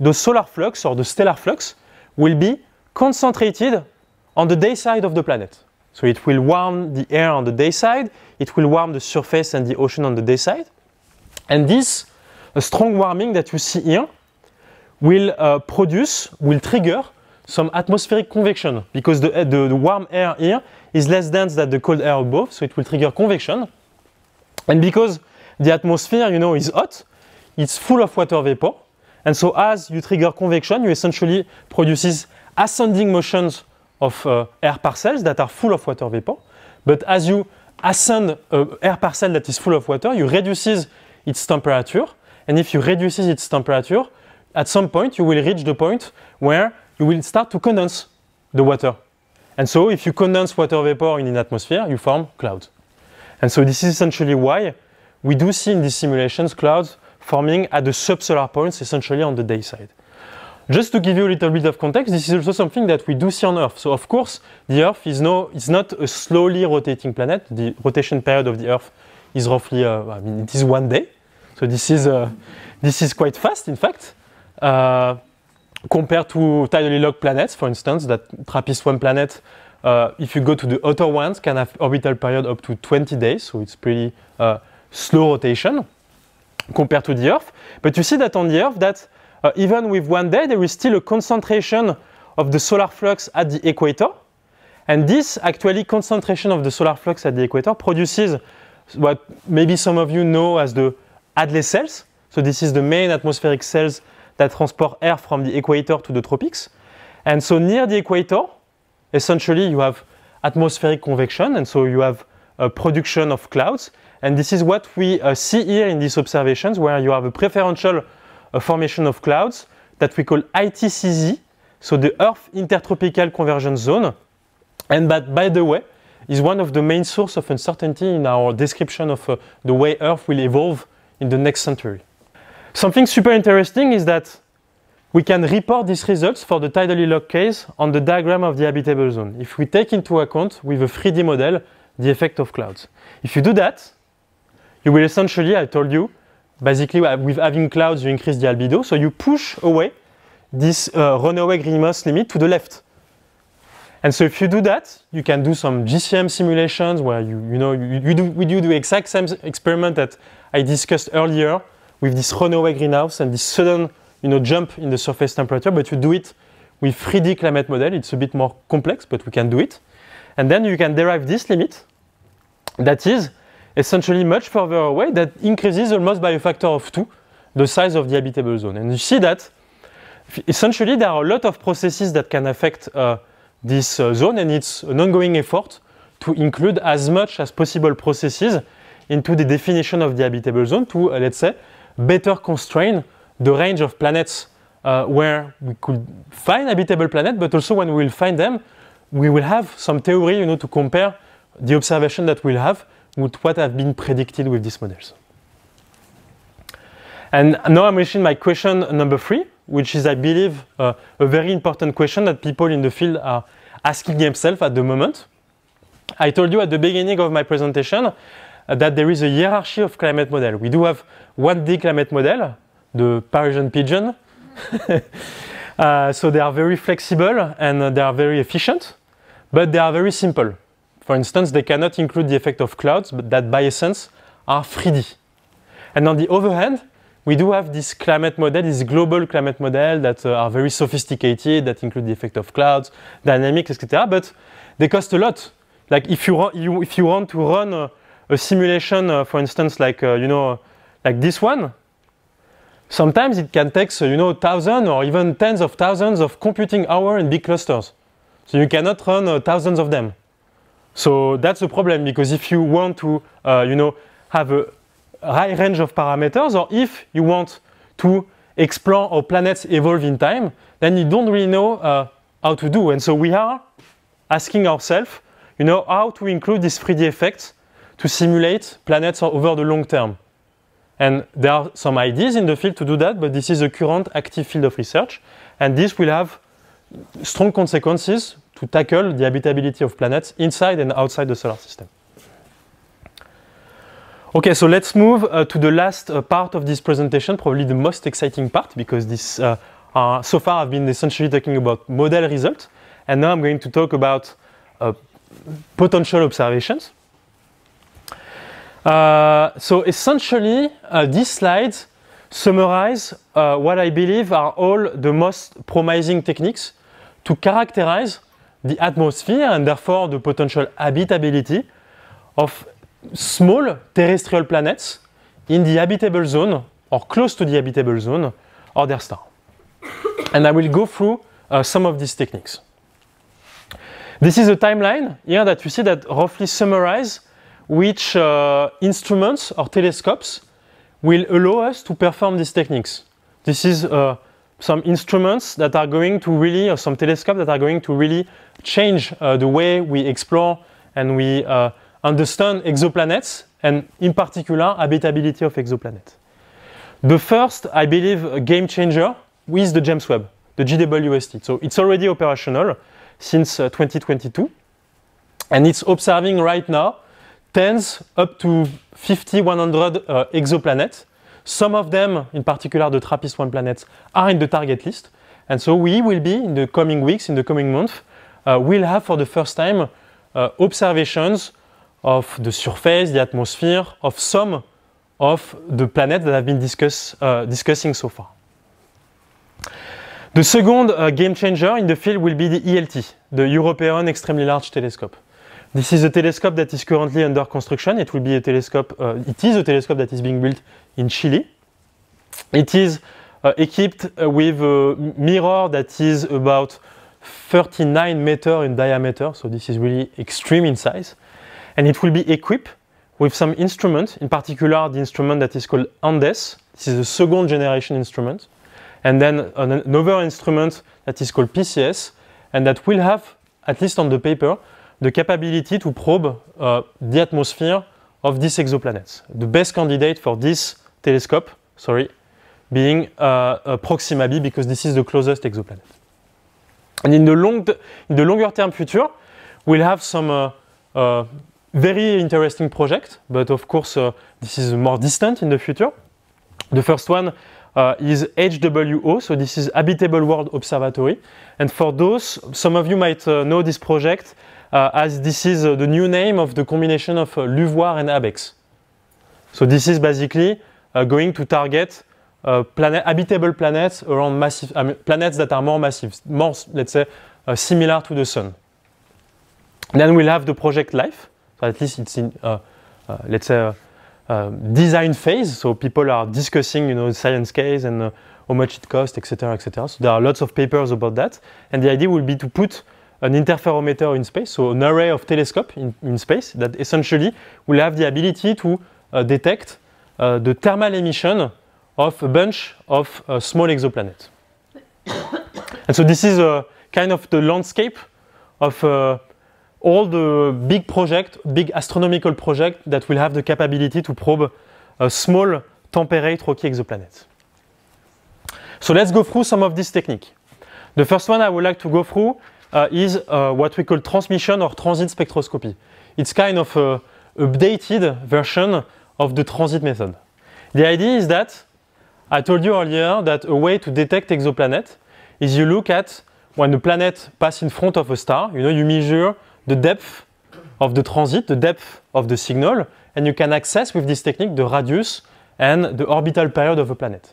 the solar flux or the stellar flux will be concentrated on the day side of the planet. So it will warm the air on the day side, it will warm the surface and the ocean on the day side. And this a strong warming that you see here will uh, produce, will trigger some atmospheric convection because the, the, the, warm air here is less dense than the cold air above, so it will trigger convection. And because the atmosphere, you know, is hot, it's full of water vapor. And so as you trigger convection, you essentially produces ascending motions of uh, air parcels that are full of water vapor. But as you ascend uh, air parcel that is full of water, you reduces its temperature. And if you reduces its temperature, at some point you will reach the point where you will start to condense the water. And so if you condense water vapor in an atmosphere, you form clouds. And so this is essentially why we do see in these simulations clouds forming at the subsolar points, essentially on the day side. Just to give you a little bit of context, this is also something that we do see on Earth. So of course, the Earth is no, it's not a slowly rotating planet. The rotation period of the Earth is roughly, uh, I mean, it is one day. So this is, uh, this is quite fast, in fact. Uh, compared to tidally locked planets, for instance, that TRAPPIST-1 planet, uh, if you go to the outer ones, can have orbital period up to 20 days, so it's pretty uh, slow rotation compared to the Earth. But you see that on the Earth, that uh, even with one day, there is still a concentration of the solar flux at the equator. And this actually concentration of the solar flux at the equator produces what maybe some of you know as the Hadley cells. So this is the main atmospheric cells that transport air from the equator to the tropics. And so near the equator, essentially you have atmospheric convection and so you have a production of clouds. And this is what we uh, see here in these observations where you have a preferential uh, formation of clouds that we call ITCZ, so the Earth Intertropical Convergence Zone. And that, by the way, is one of the main sources of uncertainty in our description of uh, the way Earth will evolve in the next century. Something super interesting is that we can report these results for the tidally locked case on the diagram of the habitable zone if we take into account with a 3D model the effect of clouds. If you do that, you will essentially, I told you, basically uh, with having clouds you increase the albedo, so you push away this uh, runaway greenhouse limit to the left. And so if you do that, you can do some GCM simulations where you, you know, you, you do, we do the exact same experiment that I discussed earlier with this runaway greenhouse and this sudden you know, jump in the surface temperature, but you do it with 3D climate model. It's a bit more complex, but we can do it. And then you can derive this limit that is essentially much further away that increases almost by a factor of two the size of the habitable zone. And you see that essentially there are a lot of processes that can affect uh, this uh, zone and it's an ongoing effort to include as much as possible processes into the definition of the habitable zone to, uh, let's say, better constrain the range of planets uh, where we could find habitable planets, but also when we will find them, we will have some theory you know, to compare the observation that we'll have with what have been predicted with these models. And now I'm reaching my question number three, which is, I believe, uh, a very important question that people in the field are asking themselves at the moment. I told you at the beginning of my presentation that there is a hierarchy of climate model. We do have 1D climate model, the Parisian pigeon. *laughs* uh, so they are very flexible and uh, they are very efficient, but they are very simple. For instance, they cannot include the effect of clouds, but that by essence are 3D. And on the other hand, we do have this climate model, this global climate model that uh, are very sophisticated, that include the effect of clouds, dynamics, etc. But they cost a lot. Like if you, run, you if you want to run a simulation, uh, for instance, like uh, you know, like this one, sometimes it can take uh, you know thousands or even tens of thousands of computing hours in big clusters. So you cannot run thousands of them. So that's the problem because if you want to you know have a high range of parameters, or if you want to explore how planets evolve in time, then you don't really know uh, how to do. And so we are asking ourselves, you know, how to include these 3D effects to simulate planets over the long term. And there are some ideas in the field to do that, but this is a current active field of research. And this will have strong consequences to tackle the habitability of planets inside and outside the solar system. Okay, so let's move uh, to the last uh, part of this presentation, probably the most exciting part, because this, uh, so far I've been essentially talking about model results, and now I'm going to talk about uh, potential observations. Uh, so essentially, uh, these slides summarize uh, what I believe are all the most promising techniques to characterize the atmosphere and therefore the potential habitability of small terrestrial planets in the habitable zone or close to the habitable zone or their star. and I will go through uh, some of these techniques. This is a timeline here that you see that roughly summarizes which uh, instruments or telescopes will allow us to perform these techniques. This is uh, some instruments that are going to really, or some telescopes that are going to really change uh, the way we explore and we uh, understand exoplanets and in particular habitability of exoplanets. The first, I believe, game changer is the James Webb, the GWST. So it's already operational since uh, 2022 and it's observing right now tens up to 50, 100 euh, exoplanets. Some of them, in particular the TRAPPIST-1 planets, are in the target list. And so we will be, in the coming weeks, in the coming month, uh, will have for the first time uh, observations of the surface, the atmosphere, of some of the planets that I've been discuss, uh, discussing so far. The second game changer in the field will be the ELT, the European Extremely Large Telescope. This is a telescope that is currently under construction. It will be a telescope, uh, it is a telescope that is being built in Chile. It is uh, equipped uh, with a mirror that is about 39 meters in diameter, so this is really extreme in size. And it will be equipped with some instruments. in particular the instrument that is called Andes. This is a second generation instrument. And then another instrument that is called PCS, and that will have, at least on the paper, the capability to probe uh, the atmosphere of these exoplanets. The best candidate for this telescope, sorry, being uh, Proxima b because this is the closest exoplanet. And in the, long in the longer term future, we'll have some uh, uh, very interesting projects, but of course uh, this is more distant in the future. The first one uh, is HWO, so this is Habitable World Observatory. And for those, some of you might uh, know this project uh, as this is uh, the new name of the combination of uh, Luvoir and Abex. So this is basically going to target planet, habitable planets around massive planets that are more massive, more let's say similar to the Sun. Then we'll have the project life. So at least it's in let's say. Uh, um, design phase. So people are discussing, you know, science case and uh, how much it costs, etc., etc. So there are lots of papers about that. And the idea will be to put an interferometer in space, so an array of telescopes in, space that essentially will have the ability to uh, detect uh, the thermal emission of a bunch of uh, small exoplanets. *coughs* and so this is a kind of the landscape of uh, all the big project, big astronomical project that will have the capability to probe a uh, small temperate rocky exoplanets. So let's go through some of these techniques. The first one I would like to go through uh, is uh, what we call transmission or transit spectroscopy. It's kind of a updated version of the transit method. The idea is that I told you earlier that a way to detect exoplanets is you look at when the planet passes in front of a star, you know, you measure the depth of the transit, the depth of the signal, and you can access with this technique the radius and the orbital period of a planet.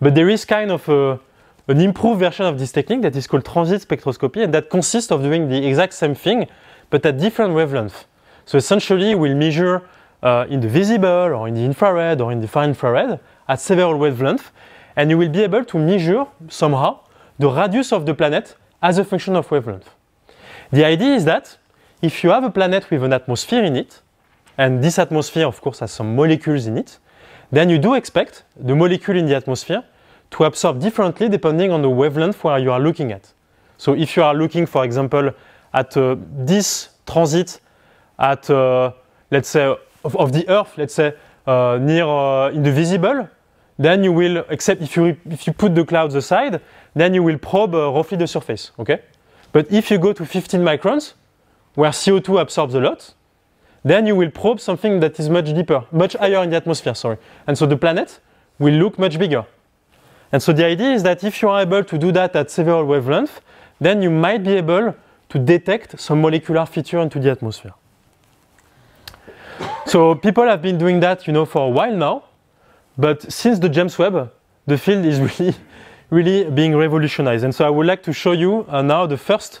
But there is kind of a an improved version of this technique that is called transit spectroscopy and that consists of doing the exact same thing but at different wavelengths. So essentially we'll measure uh, in the visible or in the infrared or in the far infrared at several wavelengths and you will be able to measure somehow the radius of the planet as a function of wavelength. The idea is that if you have a planet with an atmosphere in it, and this atmosphere of course has some molecules in it, then you do expect the molecule in the atmosphere to absorb differently depending on the wavelength where you are looking at. So if you are looking, for example, at uh, this transit at, uh, let's say, of, of, the Earth, let's say, uh, near uh, in the visible, then you will, except if you, if you put the clouds aside, then you will probe uh, roughly the surface, okay? But if you go to 15 microns, where CO2 absorbs a lot, then you will probe something that is much deeper, much higher in the atmosphere, sorry. And so the planet will look much bigger. And so the idea is that if you are able to do that at several wavelengths, then you might be able to detect some molecular feature into the atmosphere. So people have been doing that, you know, for a while now, but since the James Webb, the field is *laughs* really, really being revolutionized. And so I would like to show you uh, now the first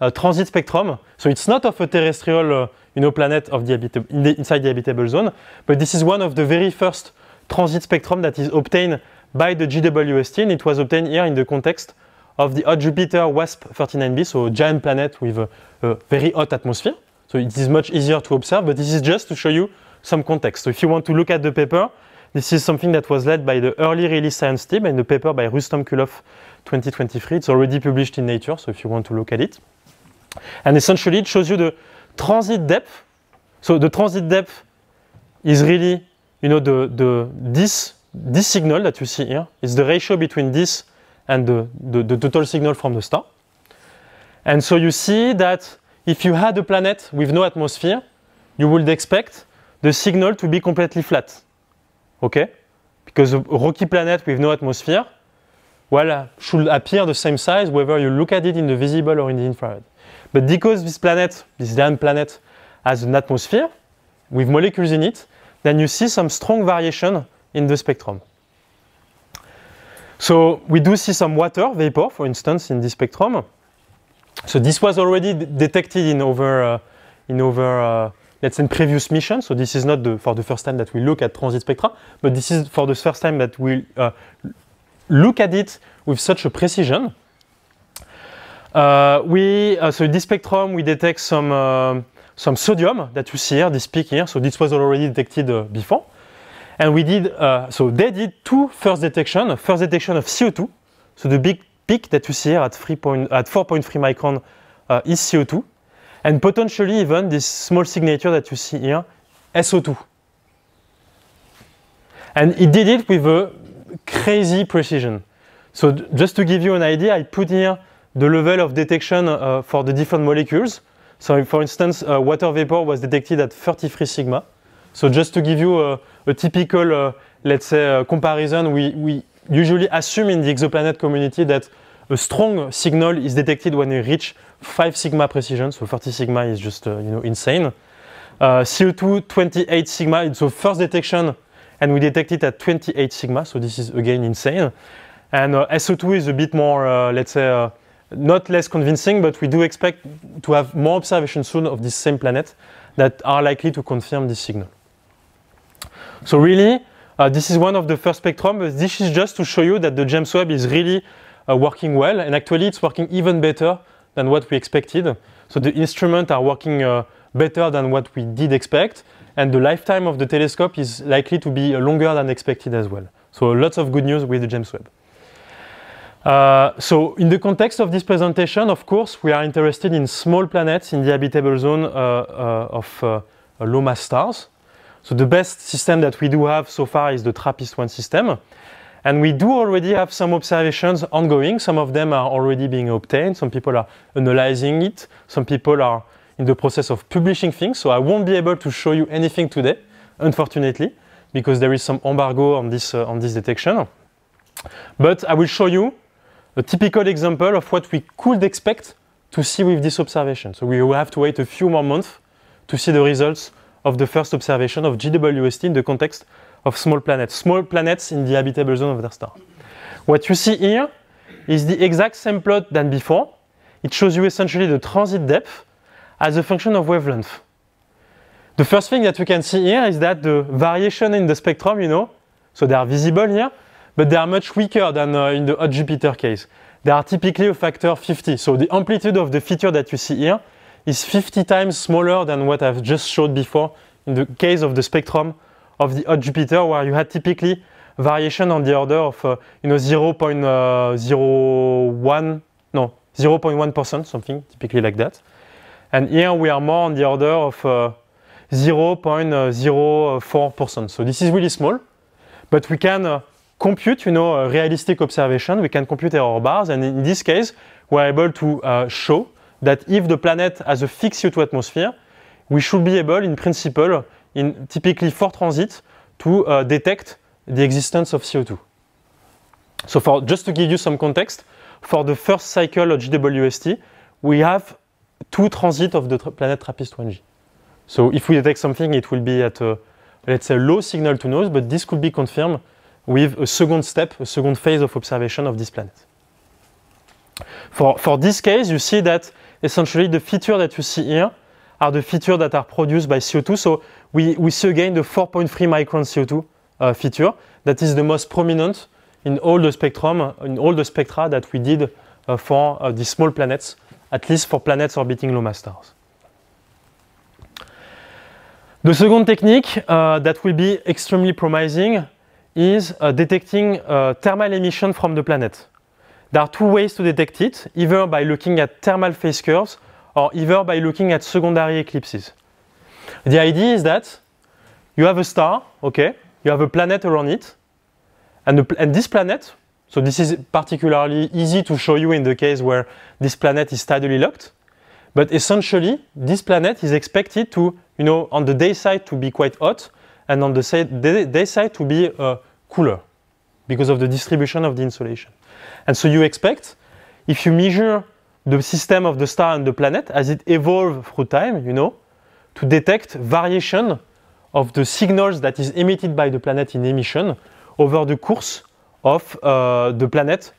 uh, transit spectrum. So it's not of a terrestrial, uh, you know, planet of the, in the inside the habitable zone, but this is one of the very first transit spectrum that is obtained by the GWST, and it was obtained here in the context of the hot Jupiter WASP 39b, so a giant planet with a, a, very hot atmosphere. So it is much easier to observe, but this is just to show you some context. So if you want to look at the paper, this is something that was led by the early release science team and the paper by Rustam Kulov 2023. It's already published in Nature, so if you want to look at it. And essentially, it shows you the transit depth. So the transit depth is really, you know, the, the this this signal that you see here is the ratio between this and the, the, the total signal from the star. And so you see that if you had a planet with no atmosphere, you would expect the signal to be completely flat. Okay? Because a rocky planet with no atmosphere, well, uh, should appear the same size whether you look at it in the visible or in the infrared. But because this planet, this damn planet, has an atmosphere with molecules in it, then you see some strong variation in the spectrum. So we do see some water vapor, for instance, in the spectrum. So this was already detected in over, uh, in over uh, let's say, previous mission. So this is not the, for the first time that we look at transit spectra, but this is for the first time that we uh, look at it with such a precision. Uh, we, uh, so this spectrum, we detect some, uh, some sodium that you see here, this peak here. So this was already detected before. And we did, uh, so they did two first detection, first detection of CO2. So the big peak that you see here at, at 4.3 micron uh, is CO2. And potentially even this small signature that you see here, SO2. And it did it with a crazy precision. So just to give you an idea, I put here the level of detection uh, for the different molecules. So for instance, uh, water vapor was detected at 33 sigma. So just to give you a, uh, a typical, uh, let's say, uh, comparison, we, we usually assume in the exoplanet community that a strong signal is detected when you reach 5 sigma precision. So 30 sigma is just uh, you know insane. Uh, CO2 28 sigma, it's the first detection, and we detect it at 28 sigma. So this is again insane. And uh, SO2 is a bit more, uh, let's say, uh, not less convincing, but we do expect to have more observations soon of this same planet that are likely to confirm this signal. So really, uh, this is one of the first spectrum, but this is just to show you that the James Webb is really uh, working well, and actually it's working even better than what we expected. So the instruments are working uh, better than what we did expect, and the lifetime of the telescope is likely to be uh, longer than expected as well. So lots of good news with the James Webb. Uh, so in the context of this presentation, of course, we are interested in small planets in the habitable zone uh, uh, of uh, low mass stars. So the best system that we do have so far is the TRAPPIST-1 system. And we do already have some observations ongoing. Some of them are already being obtained. Some people are analyzing it. Some people are in the process of publishing things. So I won't be able to show you anything today, unfortunately, because there is some embargo on this, uh, on this detection. But I will show you a typical example of what we could expect to see with this observation. So we will have to wait a few more months to see the results of the first observation of GWST in the context of small planets, small planets in the habitable zone of their star. What you see here is the exact same plot than before. It shows you essentially the transit depth as a function of wavelength. The first thing that we can see here is that the variation in the spectrum, you know, so they are visible here, but they are much weaker than uh, in the hot Jupiter case. They are typically a factor 50. So the amplitude of the feature that you see here is 50 times smaller than what I've just showed before in the case of the spectrum of the hot Jupiter where you had typically variation on the order of uh, you know uh, 0.01 no 0.1% something typically like that and here we are more on the order of uh, 0.04%. Uh, so this is really small, but we can uh, compute, you know, a realistic observation. We can compute error bars, and in this case, we're able to uh, show that if the planet has a fixed CO2 atmosphere, we should be able, in principle, in typically for transit, to uh, detect the existence of CO2. So for just to give you some context, for the first cycle of GWST, we have two transits of the tra planet TRAPPIST-1G. So if we detect something, it will be at, a, let's say, low signal to noise, but this could be confirmed with a second step, a second phase of observation of this planet. For, for this case, you see that essentially the feature that you see here are the features that are produced by CO2. So we, we see again the 4.3 micron CO2 uh, feature that is the most prominent in all the spectrum, in all the spectra that we did uh, for uh, small planets, at least for planets orbiting low mass stars. The second technique uh, that will be extremely promising is uh, detecting uh, thermal emission from the planet. There are two ways to detect it, either by looking at thermal phase curves or either by looking at secondary eclipses. The idea is that you have a star, okay, you have a planet around it, and, the, and this planet, so this is particularly easy to show you in the case where this planet is tidally locked, but essentially this planet is expected to, you know, on the day side to be quite hot, and on the day side to be uh, cooler because of the distribution of the insulation. And so you expect, if you measure the system of the star and the planet as it evolves through time, you know, to detect variation of the signals that is emitted by the planet in emission over the course of uh, the planet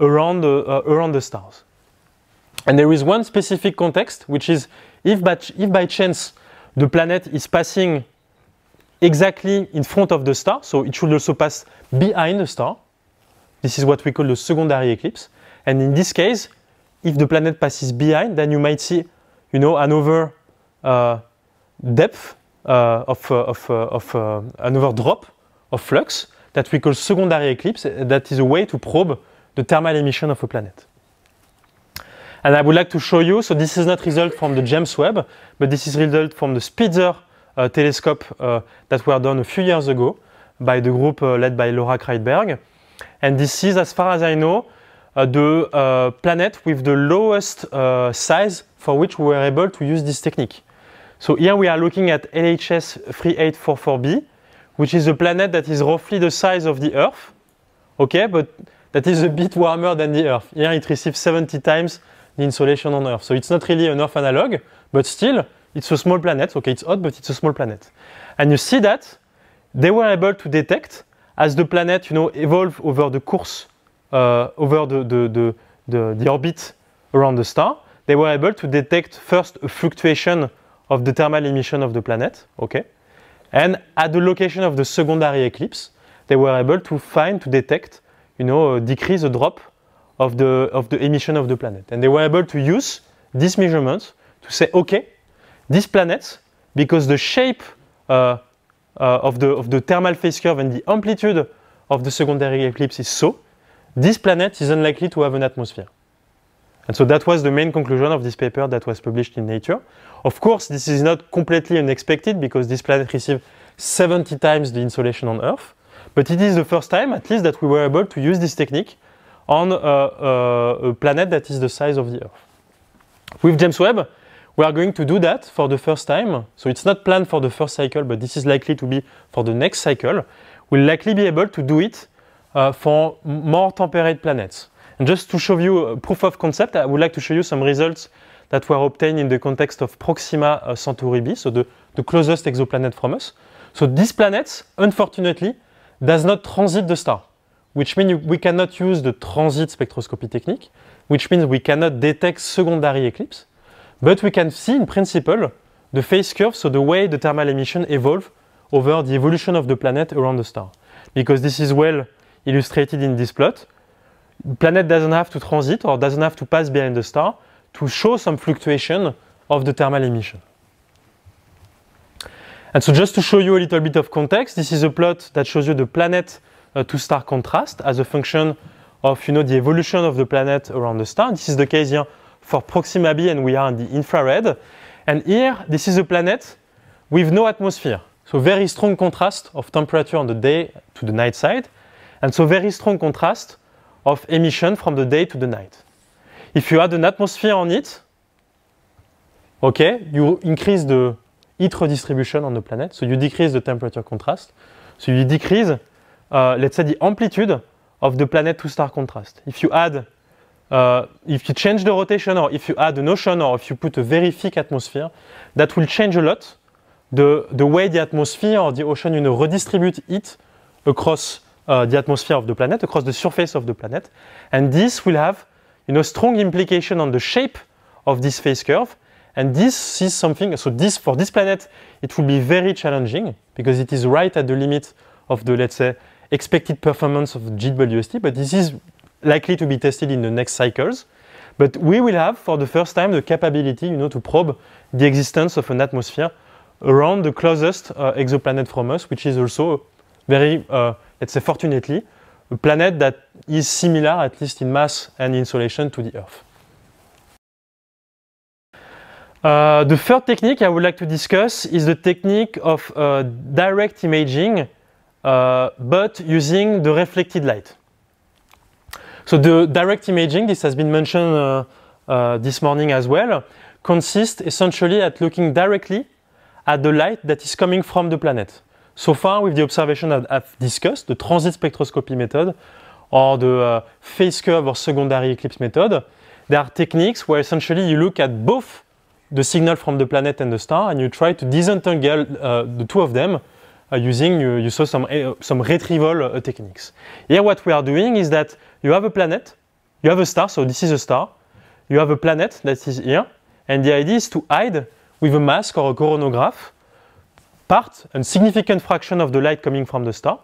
around the, uh, around the stars. And there is one specific context, which is if by, if by chance the planet is passing exactly in front of the star, so it should also pass behind the star, this is what we call the secondary eclipse. And in this case, if the planet passes behind, then you might see, you know, another uh, depth uh, of, uh, of, uh, of uh, another drop of flux that we call secondary eclipse. That is a way to probe the thermal emission of a planet. And I would like to show you, so this is not result from the James Webb, but this is result from the Spitzer uh, telescope that were done a few years ago by the group led by Laura Kreidberg. And this is, as far as I know, uh, the uh, planet with the lowest uh, size for which we were able to use this technique. So here we are looking at LHS 3844b, which is a planet that is roughly the size of the Earth, okay, but that is a bit warmer than the Earth. Here it receives 70 times the insulation on Earth. So it's not really an Earth analog, but still, it's a small planet. Okay, it's hot, but it's a small planet. And you see that they were able to detect as the planet, you know, evolve over the course, uh, over the, the, the, the, the orbit around the star, they were able to detect first a fluctuation of the thermal emission of the planet, okay? And at the location of the secondary eclipse, they were able to find, to detect, you know, a decrease, a drop of the, of the emission of the planet. And they were able to use this measurement to say, okay, this planet, because the shape uh, uh, of, the, of the thermal phase curve and the amplitude of the secondary eclipse is so, this planet is unlikely to have an atmosphere. And so that was the main conclusion of this paper that was published in Nature. Of course, this is not completely unexpected because this planet received 70 times the insulation on Earth, but it is the first time, at least, that we were able to use this technique on a, uh, a, uh, a planet that is the size of the Earth. With James Webb, we are going to do that for the first time. So it's not planned for the first cycle, but this is likely to be for the next cycle. We'll likely be able to do it uh, for more temperate planets. And just to show you a uh, proof of concept, I would like to show you some results that were obtained in the context of Proxima uh, Centauri b, so the, the closest exoplanet from us. So this planet, unfortunately, does not transit the star, which means we cannot use the transit spectroscopy technique, which means we cannot detect secondary eclipse. But we can see in principle the phase curve, so the way the thermal emission evolve over the evolution of the planet around the star. Because this is well illustrated in this plot, the planet doesn't have to transit or doesn't have to pass behind the star to show some fluctuation of the thermal emission. And so just to show you a little bit of context, this is a plot that shows you the planet uh, to star contrast as a function of you know, the evolution of the planet around the star. This is the case here for Proxima b and we are in the infrared. And here, this is a planet with no atmosphere. So very strong contrast of temperature on the day to the night side. And so very strong contrast of emission from the day to the night. If you add an atmosphere on it, okay, you increase the heat redistribution on the planet. So you decrease the temperature contrast. So you decrease, uh, let's say, the amplitude of the planet to star contrast. If you add uh, if you change the rotation or if you add an ocean, or if you put a very thick atmosphere, that will change a lot the, the way the atmosphere or the ocean you know, redistribute heat across uh, the atmosphere of the planet, across the surface of the planet. And this will have you know, strong implication on the shape of this phase curve. And this is something, so this, for this planet, it will be very challenging because it is right at the limit of the, let's say, expected performance of GWST, but this is likely to be tested in the next cycles. But we will have, for the first time, the capability, you know, to probe the existence of an atmosphere around the closest uh, exoplanet from us, which is also very, uh, let's say, fortunately, a planet that is similar, at least in mass and insolation, to the Earth. Uh, the third technique I would like to discuss is the technique of uh, direct imaging, uh, but using the reflected light. So the direct imaging, this has been mentioned uh, uh, this morning as well, consists essentially at looking directly at the light that is coming from the planet. So far, with the observation I've discussed, the transit spectroscopy method or the uh, phase curve or secondary eclipse method, there are techniques where essentially you look at both the signal from the planet and the star and you try to disentangle uh, the two of them uh, using, you, you saw some, uh, some retrieval techniques. Here what we are doing is that you have a planet, you have a star, so this is a star, you have a planet that is here, and the idea is to hide with a mask or a coronagraph part and significant fraction of the light coming from the star.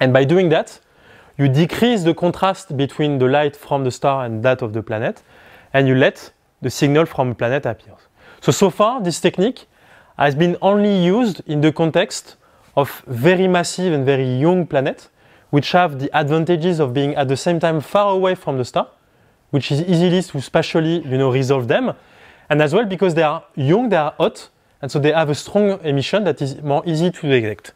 And by doing that, you decrease the contrast between the light from the star and that of the planet, and you let the signal from the planet appear. So, so far, this technique has been only used in the context of very massive and very young planets, which have the advantages of being at the same time far away from the star, which is easily to spatially you know, resolve them. And as well, because they are young, they are hot, and so they have a strong emission that is more easy to detect.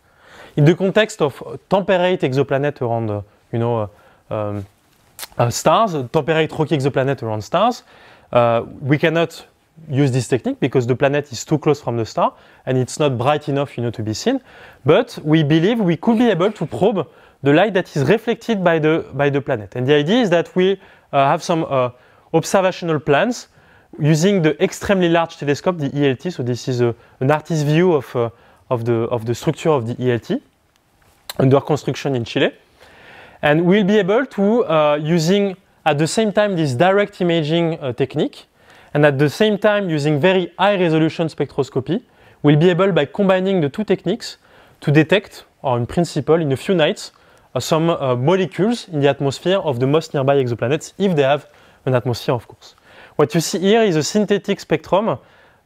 In the context of temperate exoplanet around, uh, you know, uh, um, uh, stars, temperate rocky exoplanet around stars, uh, we cannot use this technique because the planet is too close from the star and it's not bright enough, you know, to be seen. But we believe we could be able to probe the light that is reflected by the, by the planet. And the idea is that we uh, have some uh, observational plans using the extremely large telescope, the ELT. So this is a, an artist's view of, uh, of, the, of the structure of the ELT under construction in Chile. And we'll be able to, uh, using at the same time this direct imaging uh, technique, and at the same time using very high resolution spectroscopy, we'll be able by combining the two techniques to detect, or in principle, in a few nights, uh, some uh, molecules in the atmosphere of the most nearby exoplanets if they have an atmosphere, of course. What you see here is a synthetic spectrum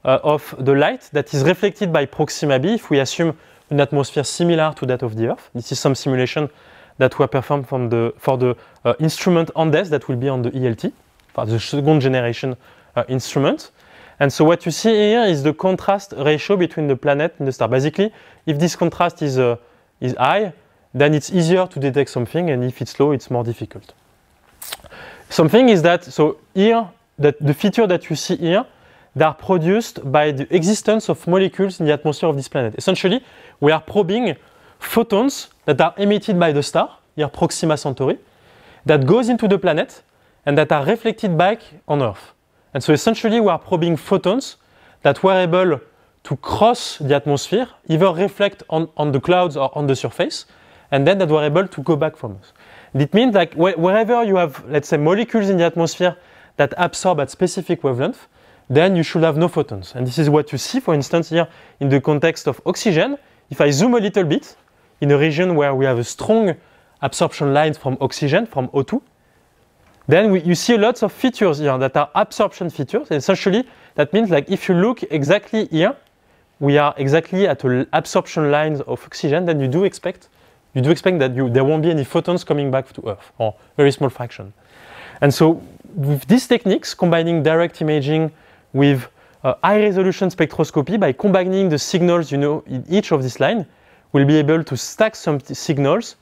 uh, of the light that is reflected by Proxima b if we assume an atmosphere similar to that of the Earth. This is some simulation that were performed from the, for the uh, instrument Andes that will be on the ELT, for the second generation uh, instrument. And so what you see here is the contrast ratio between the planet and the star. Basically, if this contrast is, uh, is high, then it's easier to detect something, and if it's low, it's more difficult. Something is that, so here, that the feature that you see here, they are produced by the existence of molecules in the atmosphere of this planet. Essentially, we are probing photons that are emitted by the star, here Proxima Centauri, that goes into the planet and that are reflected back on Earth. And so essentially, we are probing photons that were able to cross the atmosphere, either reflect on, on the clouds or on the surface, and then that were able to go back from us. It means like wh wherever you have, let's say, molecules in the atmosphere that absorb at specific wavelength, then you should have no photons. And this is what you see, for instance, here in the context of oxygen. If I zoom a little bit in a region where we have a strong absorption line from oxygen, from O2, then we, you see lots of features here that are absorption features. And essentially, that means like if you look exactly here, we are exactly at an absorption line of oxygen, then you do expect you do expect that you, there won't be any photons coming back to Earth, or very small fraction. And so with these techniques, combining direct imaging with uh, high resolution spectroscopy, by combining the signals you know in each of these lines, we'll be able to stack some signals.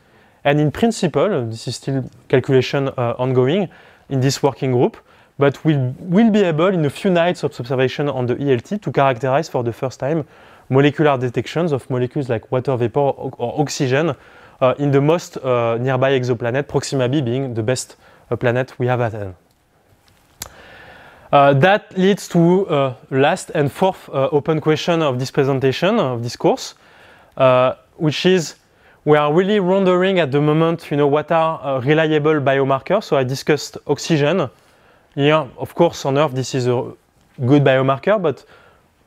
And in principle, this is still calculation uh, ongoing in this working group, but we'll, we'll be able in a few nights of observation on the ELT to characterize for the first time molecular detections of molecules like water vapor or, or oxygen uh, in the most uh, nearby exoplanet, Proxima b being the best uh, planet we have at hand. Uh, that leads to uh, last and fourth uh, open question of this presentation, of this course, which is we are really wondering at the moment, you know, what are reliable biomarkers. So I discussed oxygen. Here, of course, on Earth, this is a good biomarker, but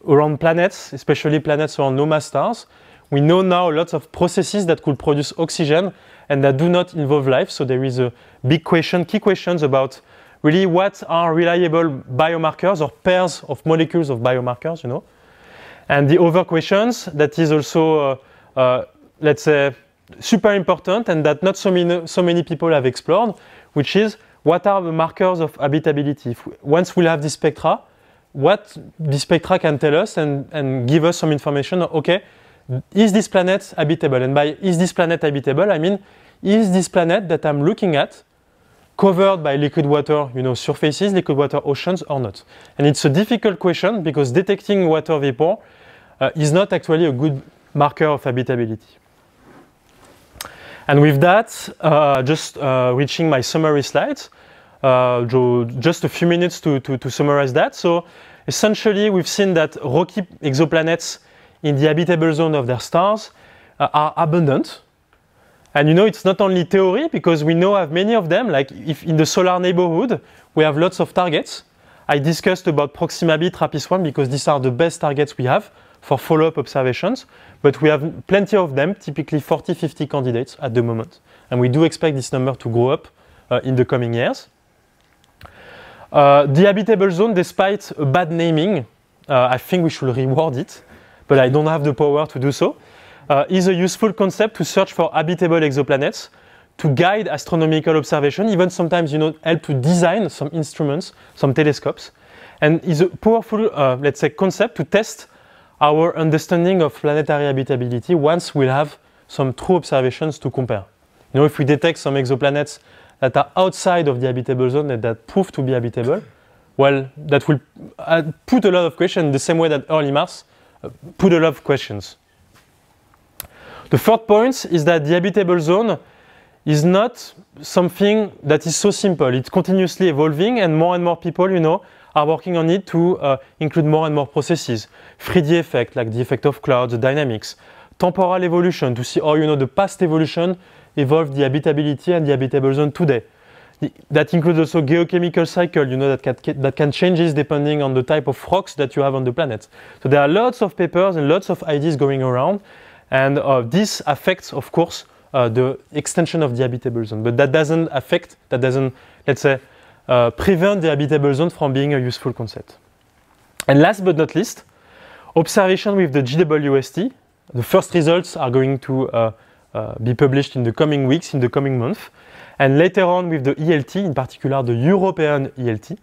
around planets, especially planets around mass stars, we know now lots of processes that could produce oxygen and that do not involve life. So there is a big question, key questions about really what are reliable biomarkers or pairs of molecules of biomarkers, you know. And the other questions that is also, uh, uh, let's say, super important and that not so many, so many people have explored, which is what are the markers of habitability? We, once we have this spectra, what the spectra can tell us and, and give us some information, okay, is this planet habitable? And by is this planet habitable, I mean, is this planet that I'm looking at covered by liquid water, you know, surfaces, liquid water oceans or not? And it's a difficult question because detecting water vapor uh, is not actually a good marker of habitability. And with that, uh, just uh, reaching my summary slides, uh, just a few minutes to, to, to summarize that. So essentially, we've seen that rocky exoplanets in the habitable zone of their stars uh, are abundant. And you know, it's not only theory because we know have many of them, like if in the solar neighborhood, we have lots of targets. I discussed about Proxima b, TRAPPIST-1 because these are the best targets we have for follow-up observations, but we have plenty of them, typically 40, 50 candidates at the moment. And we do expect this number to grow up uh, in the coming years. Uh, the habitable zone, despite bad naming, uh, I think we should reward it but I don't have the power to do so, uh, is a useful concept to search for habitable exoplanets, to guide astronomical observation, even sometimes, you know, help to design some instruments, some telescopes, and is a powerful, uh, let's say, concept to test our understanding of planetary habitability once we'll have some true observations to compare. You know, if we detect some exoplanets that are outside of the habitable zone and that prove to be habitable, well, that will uh, put a lot of questions the same way that early Mars put a lot of questions. The third point is that the habitable zone is not something that is so simple. It's continuously evolving, and more and more people, you know, are working on it to uh, include more and more processes. 3D effect, like the effect of clouds, dynamics, temporal evolution, to see how, you know, the past evolution evolved the habitability and the habitable zone today. That includes also geochemical cycle, you know, that can, that can changes depending on the type of rocks that you have on the planet. So there are lots of papers and lots of ideas going around. And uh, this affects, of course, uh, the extension of the habitable zone. But that doesn't affect, that doesn't, let's say, uh, prevent the habitable zone from being a useful concept. And last but not least, observation with the GWST. The first results are going to uh, uh, be published in the coming weeks, in the coming month. and later on with the ELT, in particular the European ELT,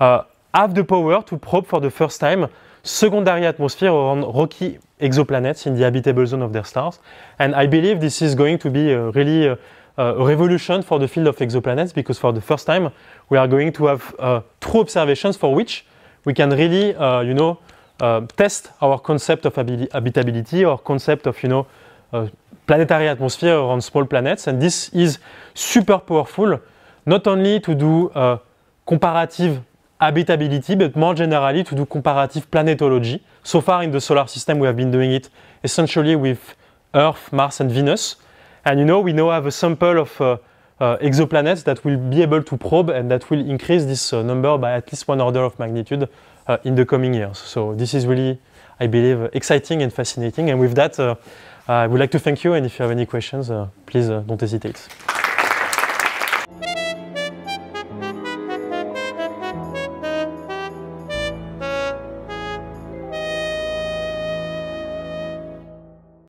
uh, have the power to probe for the first time secondary atmosphere around rocky exoplanets in the habitable zone of their stars. And I believe this is going to be a uh, really uh, a revolution for the field of exoplanets because for the first time we are going to have true observations for which we can really, you know, test our concept of habitability or concept of, you know, planetary atmosphere around small planets. And this is super powerful, not only to do uh, comparative habitability, but more generally to do comparative planetology. So far in the solar system, we have been doing it essentially with Earth, Mars, and Venus. And you know, we now have a sample of uh, uh, exoplanets that will be able to probe and that will increase this uh, number by at least one order of magnitude uh, in the coming years. So this is really, I believe, exciting and fascinating. And with that, uh, I uh, would like to thank you, and if you have any questions, uh, please uh, don't hesitate.